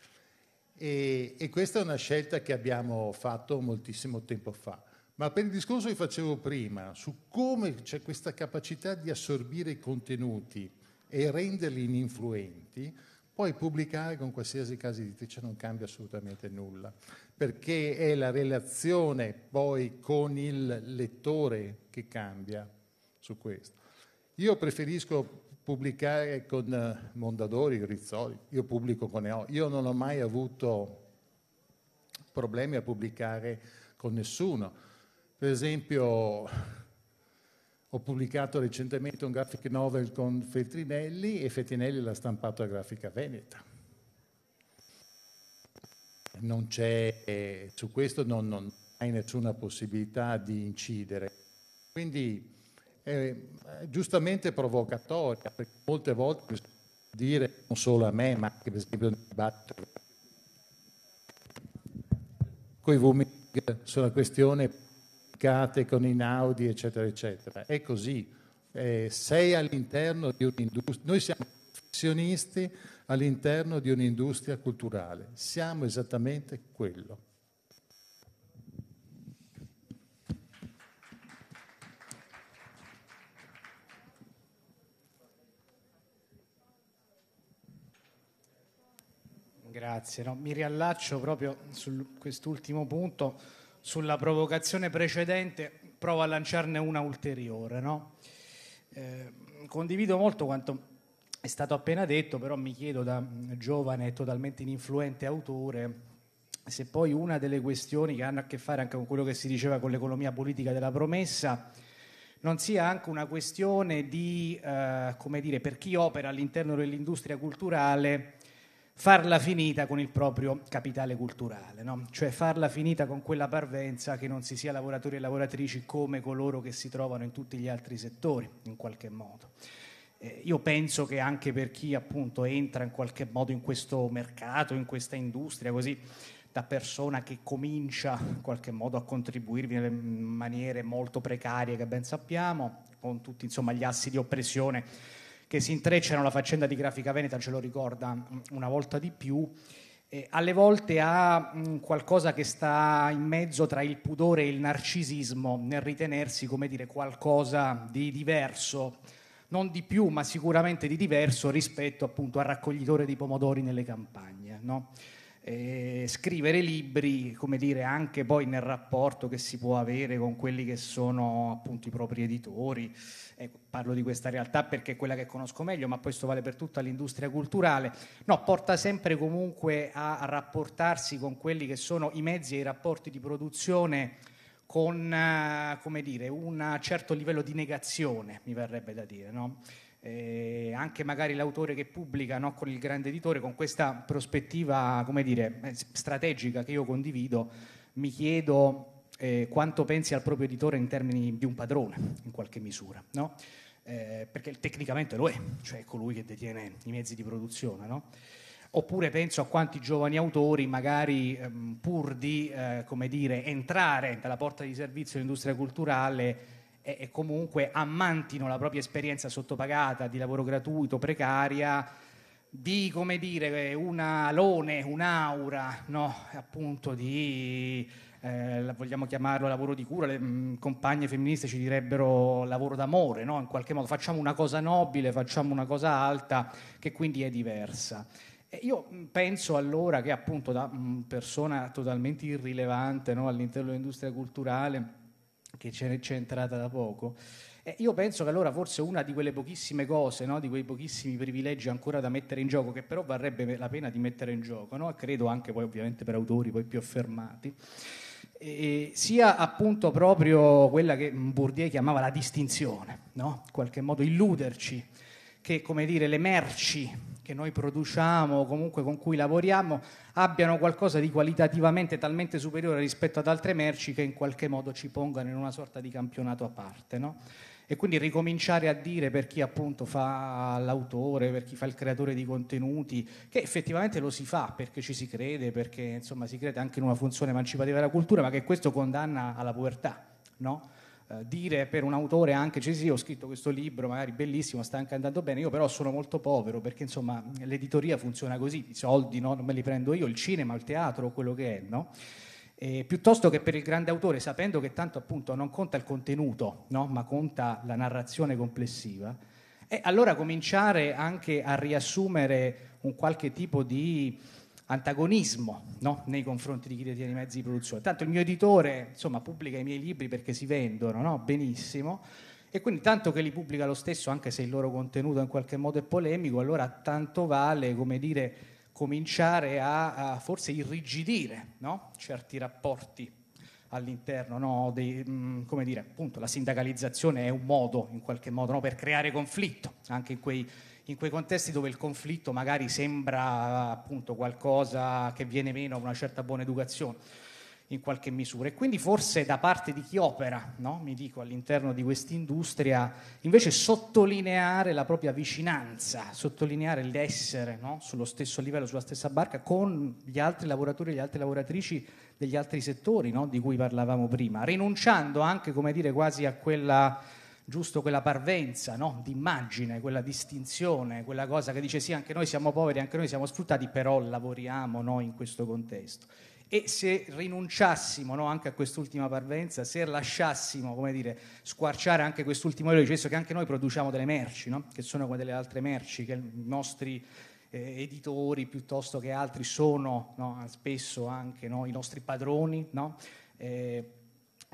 E, e questa è una scelta che abbiamo fatto moltissimo tempo fa. Ma per il discorso che facevo prima, su come c'è questa capacità di assorbire i contenuti e renderli ininfluenti, poi pubblicare con qualsiasi casa editrice non cambia assolutamente nulla, perché è la relazione poi con il lettore che cambia su questo. Io preferisco pubblicare con eh, Mondadori, Rizzoli, io pubblico con EO, io non ho mai avuto problemi a pubblicare con nessuno per esempio, ho pubblicato recentemente un graphic novel con Feltrinelli e Feltrinelli l'ha stampato a Grafica Veneta. Non c'è, eh, su questo non, non, hai nessuna possibilità di incidere. Quindi eh, è giustamente provocatoria, perché molte volte bisogna dire non solo a me, ma anche per esempio nel dibattito con i Vumig sulla questione ramificate con naudi, eccetera, eccetera. È così. Eh, sei all'interno di un'industria, noi siamo professionisti all'interno di un'industria culturale, siamo esattamente quello. Grazie, no, mi riallaccio proprio su quest'ultimo punto sulla provocazione precedente, provo a lanciarne una ulteriore. No? Eh, condivido molto quanto è stato appena detto, però mi chiedo da giovane e totalmente ininfluente autore se poi una delle questioni che hanno a che fare anche con quello che si diceva con l'economia politica della promessa non sia anche una questione di, eh, come dire, per chi opera all'interno dell'industria culturale farla finita con il proprio capitale culturale, no? cioè farla finita con quella parvenza che non si sia lavoratori e lavoratrici come coloro che si trovano in tutti gli altri settori, in qualche modo. Eh, io penso che anche per chi appunto entra in qualche modo in questo mercato, in questa industria, così da persona che comincia in qualche modo a contribuirvi in maniere molto precarie che ben sappiamo, con tutti insomma, gli assi di oppressione che si intrecciano la faccenda di Grafica Veneta, ce lo ricorda mm, una volta di più, eh, alle volte ha mh, mm, qualcosa che sta in mezzo tra il pudore e il narcisismo nel ritenersi, come dire, qualcosa di diverso, non di più, ma sicuramente di diverso rispetto appunto al raccoglitore di pomodori nelle campagne. No? eh, scrivere libri, come dire, anche poi nel rapporto che si può avere con quelli che sono appunto i propri editori. Eh, parlo di questa realtà perché è quella che conosco meglio, ma questo vale per tutta l'industria culturale. No, porta sempre comunque a, rapportarsi con quelli che sono i mezzi e i rapporti di produzione con, eh, come dire, un certo livello di negazione, mi verrebbe da dire, no? eh, anche magari l'autore che pubblica no, con il grande editore, con questa prospettiva come dire, eh, strategica che io condivido, mi chiedo eh, quanto pensi al proprio editore in termini di un padrone, in qualche misura. No? Eh, perché tecnicamente lo è, cioè è colui che detiene i mezzi di produzione. No? Oppure penso a quanti giovani autori, magari ehm, pur di eh, dire, entrare dalla porta di servizio dell'industria culturale, e, e comunque ammantino la propria esperienza sottopagata di lavoro gratuito, precaria, di come dire un alone, un'aura, no? appunto di eh, vogliamo chiamarlo lavoro di cura, le mh, mm, compagne femministe ci direbbero lavoro d'amore, no? in qualche modo facciamo una cosa nobile, facciamo una cosa alta che quindi è diversa. io mm, penso allora che appunto da mm, persona totalmente irrilevante no? all'interno dell'industria culturale, che c'è entrata da poco. Eh, io penso che allora forse una di quelle pochissime cose, no? di quei pochissimi privilegi ancora da mettere in gioco, che però varrebbe la pena di mettere in gioco, no? credo anche poi ovviamente per autori poi più affermati, eh, eh, sia appunto proprio quella che Bourdieu chiamava la distinzione, no? in qualche modo illuderci che come dire, le merci che noi produciamo o comunque con cui lavoriamo abbiano qualcosa di qualitativamente talmente superiore rispetto ad altre merci che in qualche modo ci pongano in una sorta di campionato a parte. No? E quindi ricominciare a dire per chi appunto fa l'autore, per chi fa il creatore di contenuti, che effettivamente lo si fa perché ci si crede, perché insomma si crede anche in una funzione emancipativa della cultura, ma che questo condanna alla povertà. No? Eh, dire per un autore anche, sì, sì, ho scritto questo libro, magari bellissimo, sta anche andando bene, io però sono molto povero perché insomma l'editoria funziona così, i soldi no? non me li prendo io, il cinema, il teatro, quello che è, no? Eh, piuttosto che per il grande autore, sapendo che tanto appunto non conta il contenuto, no? ma conta la narrazione complessiva, e allora cominciare anche a riassumere un qualche tipo di antagonismo no? nei confronti di chi detiene i mezzi di produzione. Tanto il mio editore insomma, pubblica i miei libri perché si vendono no? benissimo e quindi tanto che li pubblica lo stesso, anche se il loro contenuto in qualche modo è polemico, allora tanto vale come dire, cominciare a, a forse irrigidire no? certi rapporti all'interno no? Dei, mh, mm, come dire appunto la sindacalizzazione è un modo in qualche modo no? per creare conflitto anche in quei in quei contesti dove il conflitto magari sembra appunto qualcosa che viene meno a una certa buona educazione in qualche misura e quindi forse da parte di chi opera, no? mi dico, all'interno di quest'industria, invece sottolineare la propria vicinanza, sottolineare l'essere no? sullo stesso livello, sulla stessa barca con gli altri lavoratori e le altre lavoratrici degli altri settori no? di cui parlavamo prima, rinunciando anche, come dire, quasi a quella giusto quella parvenza no? di quella distinzione, quella cosa che dice sì, anche noi siamo poveri, anche noi siamo sfruttati, però lavoriamo noi in questo contesto. E se rinunciassimo no, anche a quest'ultima parvenza, se lasciassimo come dire, squarciare anche quest'ultimo ero, dicesse che anche noi produciamo delle merci, no? che sono come delle altre merci, che i nostri eh, editori piuttosto che altri sono spesso anche i nostri padroni, eh,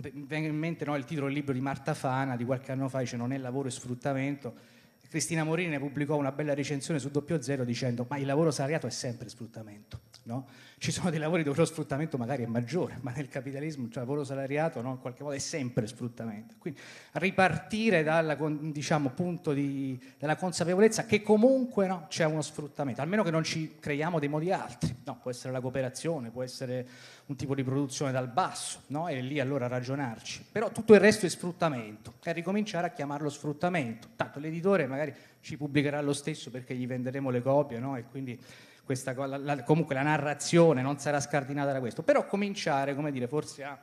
venga in mente no, il titolo del libro di Marta Fana di qualche anno fa, dice Non è lavoro e sfruttamento. Cristina Morini ne pubblicò una bella recensione su doppio zero dicendo ma il lavoro salariato è sempre sfruttamento. No? Ci sono dei lavori dove lo sfruttamento magari è maggiore, ma nel capitalismo il cioè, lavoro salariato no, in qualche modo è sempre sfruttamento. Quindi ripartire dalla, diciamo, di, dalla consapevolezza che comunque no, c'è uno sfruttamento, almeno che non ci creiamo dei modi altri. può essere la cooperazione, può essere un tipo di produzione dal basso, no? e lì allora ragionarci. Però tutto il resto è sfruttamento, e ricominciare a chiamarlo sfruttamento. Tanto l'editore magari ci pubblicherà lo stesso perché gli venderemo le copie, no? e quindi questa, la, la, comunque la narrazione non sarà scardinata da questo. Però cominciare, come dire, forse a,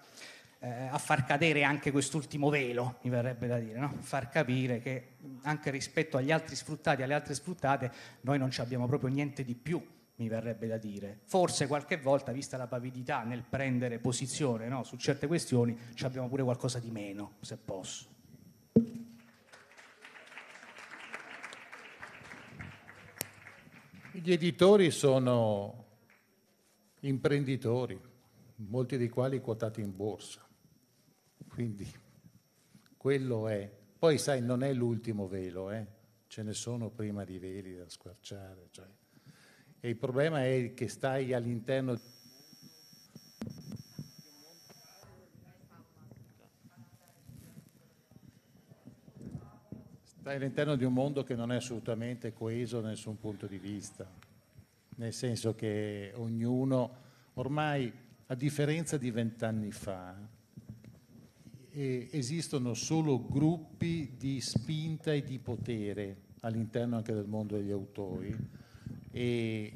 eh, a far cadere anche quest'ultimo velo, mi verrebbe da dire, no? far capire che anche rispetto agli altri sfruttati, alle altre sfruttate, noi non ci abbiamo proprio niente di più mi verrebbe da dire. Forse qualche volta, vista la pavidità nel prendere posizione no, su certe questioni, ci abbiamo pure qualcosa di meno, se posso. Gli editori sono imprenditori, molti dei quali quotati in borsa. Quindi quello è. Poi sai, non è l'ultimo velo, eh? ce ne sono prima di veli da squarciare. Cioè e il problema è che stai all'interno stai all'interno di un mondo che non è assolutamente coeso da nessun punto di vista, nel senso che ognuno ormai, a differenza di vent'anni fa, esistono solo gruppi di spinta e di potere all'interno anche del mondo degli autori e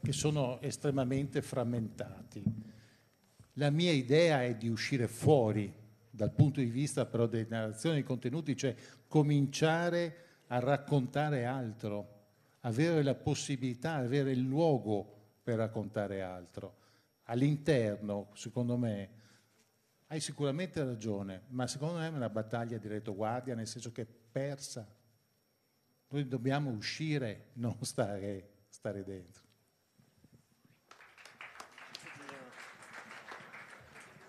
che sono estremamente frammentati. La mia idea è di uscire fuori dal punto di vista però della narrazione dei contenuti, cioè cominciare a raccontare altro, avere la possibilità, avere il luogo per raccontare altro. All'interno, secondo me, hai sicuramente ragione, ma secondo me è una battaglia di retroguardia, nel senso che è persa. Noi dobbiamo uscire, non stare stare dentro.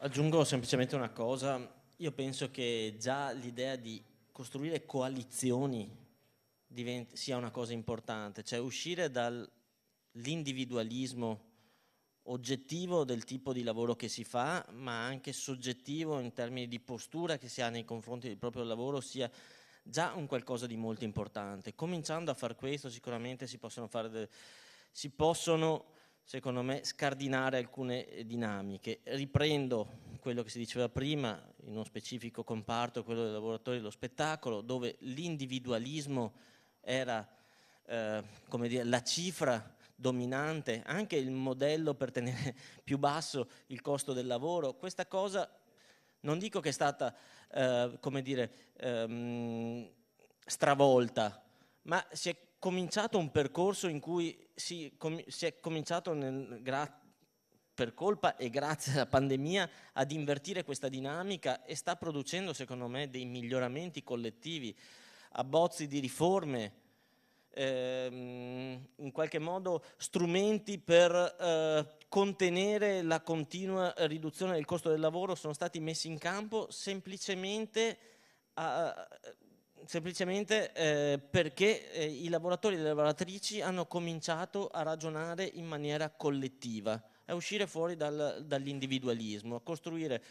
Aggiungo semplicemente una cosa, io penso che già l'idea di costruire coalizioni diventi, sia una cosa importante, cioè uscire dall'individualismo oggettivo del tipo di lavoro che si fa, ma anche soggettivo in termini di postura che si ha nei confronti del proprio lavoro, sia già un qualcosa di molto importante. Cominciando a fare questo sicuramente si possono, de- si possono secondo me, scardinare alcune eh, dinamiche. Riprendo quello che si diceva prima, in uno specifico comparto, quello dei lavoratori dello spettacolo, dove l'individualismo era eh, dire, la cifra dominante, anche il modello per tenere <laughs> più basso il costo del lavoro. Questa cosa non dico che è stata eh, come dire, ehm, stravolta, ma si è cominciato un percorso in cui si, com- si è cominciato nel, gra- per colpa e grazie alla pandemia ad invertire questa dinamica e sta producendo, secondo me, dei miglioramenti collettivi, abbozzi di riforme, ehm, in qualche modo strumenti per eh, contenere la continua riduzione del costo del lavoro sono stati messi in campo semplicemente, a, semplicemente eh, perché eh, i lavoratori e le lavoratrici hanno cominciato a ragionare in maniera collettiva, a uscire fuori dal, dall'individualismo, a costruire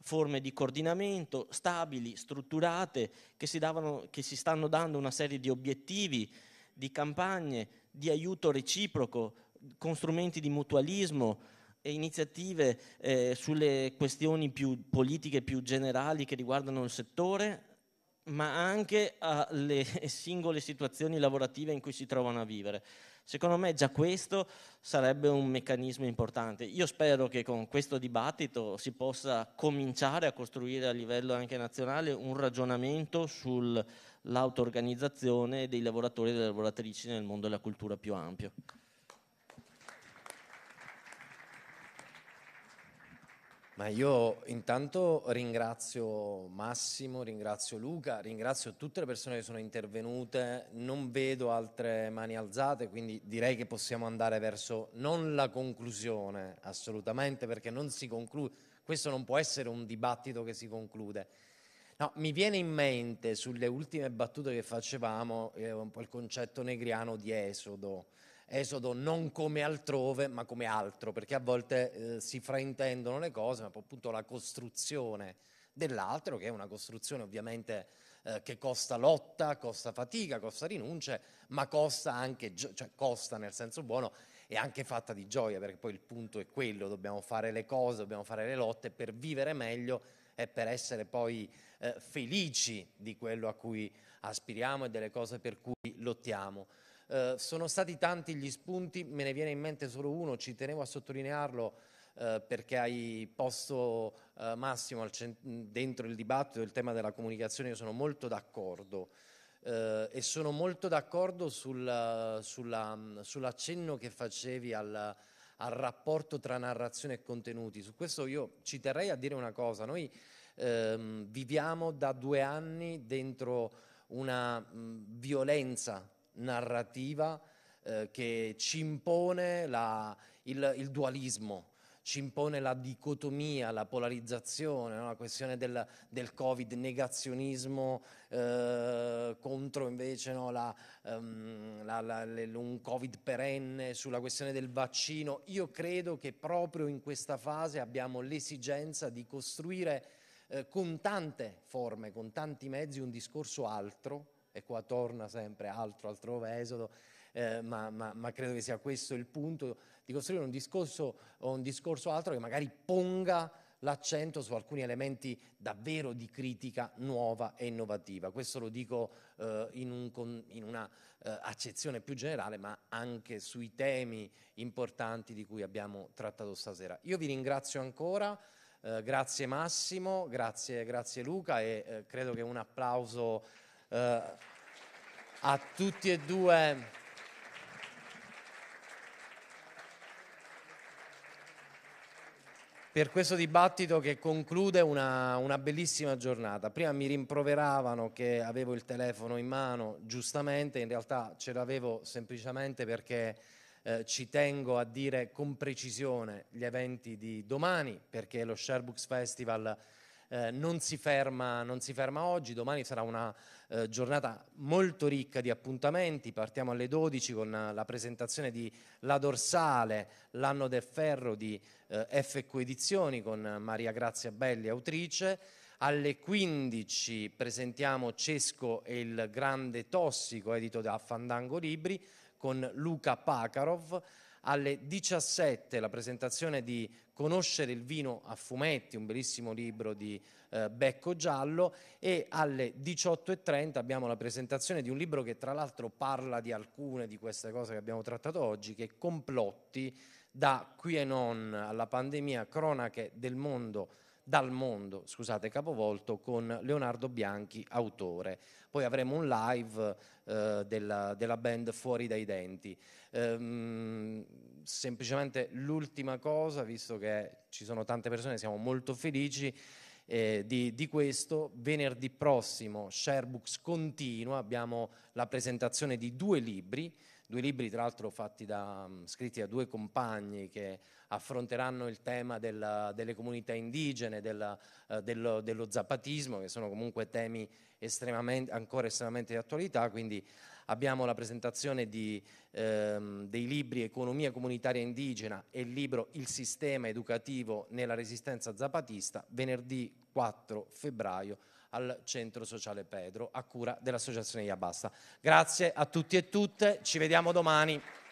forme di coordinamento stabili, strutturate, che si, davano, che si stanno dando una serie di obiettivi, di campagne, di aiuto reciproco, con strumenti di mutualismo e iniziative eh, sulle questioni più politiche, più generali che riguardano il settore, ma anche alle <laughs> singole situazioni lavorative in cui si trovano a vivere. Secondo me già questo sarebbe un meccanismo importante. Io spero che con questo dibattito si possa cominciare a costruire a livello anche nazionale un ragionamento sull'auto-organizzazione dei lavoratori e delle lavoratrici nel mondo della cultura più ampio. Ma io intanto ringrazio Massimo, ringrazio Luca, ringrazio tutte le persone che sono intervenute, non vedo altre mani alzate, quindi direi che possiamo andare verso non la conclusione assolutamente, perché non si conclude, questo non può essere un dibattito che si conclude. No, mi viene in mente sulle ultime battute che facevamo eh, un po' il concetto negriano di Esodo Esodo non come altrove, ma come altro, perché a volte eh, si fraintendono le cose, ma appunto la costruzione dell'altro, che è una costruzione ovviamente eh, che costa lotta, costa fatica, costa rinunce, ma costa anche, gio- cioè costa nel senso buono, è anche fatta di gioia, perché poi il punto è quello, dobbiamo fare le cose, dobbiamo fare le lotte per vivere meglio e per essere poi eh, felici di quello a cui aspiriamo e delle cose per cui lottiamo. Eh, sono stati tanti gli spunti, me ne viene in mente solo uno, ci tenevo a sottolinearlo eh, perché hai posto eh, Massimo cent- dentro il dibattito il tema della comunicazione, io sono molto d'accordo. Eh, e sono molto d'accordo sul, sulla, sull'accenno che facevi al, al rapporto tra narrazione e contenuti. Su questo io ci terrei a dire una cosa. Noi ehm, viviamo da due anni dentro una mh, violenza narrativa eh, che ci impone la, il, il, dualismo, ci impone la dicotomia, la polarizzazione, no? la questione del, del Covid, negazionismo eh, contro invece no? la, um, la, le, un Covid perenne, sulla questione del vaccino. Io credo che proprio in questa fase abbiamo l'esigenza di costruire eh, con tante forme, con tanti mezzi, un discorso altro e qua torna sempre altro, altrove Esodo, eh, ma, ma, ma, credo che sia questo il punto, di costruire un discorso, o un discorso altro che magari ponga l'accento su alcuni elementi davvero di critica nuova e innovativa. Questo lo dico eh, in, un, in, una eh, accezione più generale, ma anche sui temi importanti di cui abbiamo trattato stasera. Io vi ringrazio ancora. Eh, grazie Massimo, grazie, grazie Luca e eh, credo che un applauso eh, a tutti e due per questo dibattito che conclude una, una, bellissima giornata. Prima mi rimproveravano che avevo il telefono in mano, giustamente, in realtà ce l'avevo semplicemente perché eh, ci tengo a dire con precisione gli eventi di domani, perché lo Sherbrooks Festival eh, non, si ferma, non, si ferma, oggi, domani sarà una eh, giornata molto ricca di appuntamenti, partiamo alle 12 con eh, la presentazione di La Dorsale, l'anno del ferro di eh, FQ Edizioni con Maria Grazia Belli, autrice. Alle 15 presentiamo Cesco e il grande tossico, edito da Fandango Libri, con Luca Pakarov alle 17 la presentazione di Conoscere il vino a fumetti, un bellissimo libro di eh, Becco Giallo e alle 18.30 abbiamo la presentazione di un libro che tra l'altro parla di alcune di queste cose che abbiamo trattato oggi, che è Complotti da qui e non alla pandemia, cronache del mondo dal mondo, scusate, capovolto con Leonardo Bianchi, autore. Poi avremo un live eh, della, della band Fuori dai denti. Ehm, semplicemente l'ultima cosa, visto che ci sono tante persone, siamo molto felici eh, di, di, questo. Venerdì prossimo Sharebooks continua, abbiamo la presentazione di due libri. Due libri, tra l'altro, da, mm, scritti da due compagni che affronteranno il tema della, delle comunità indigene, della, eh, dello, dello, zapatismo, che sono comunque temi estremamente, ancora estremamente di attualità. Quindi abbiamo la presentazione di, ehm, dei libri Economia comunitaria indigena e il libro Il sistema educativo nella resistenza zapatista, venerdì 4 febbraio al Centro Sociale Pedro a cura dell'Associazione Iabasta. Grazie a tutti e tutte, ci vediamo domani.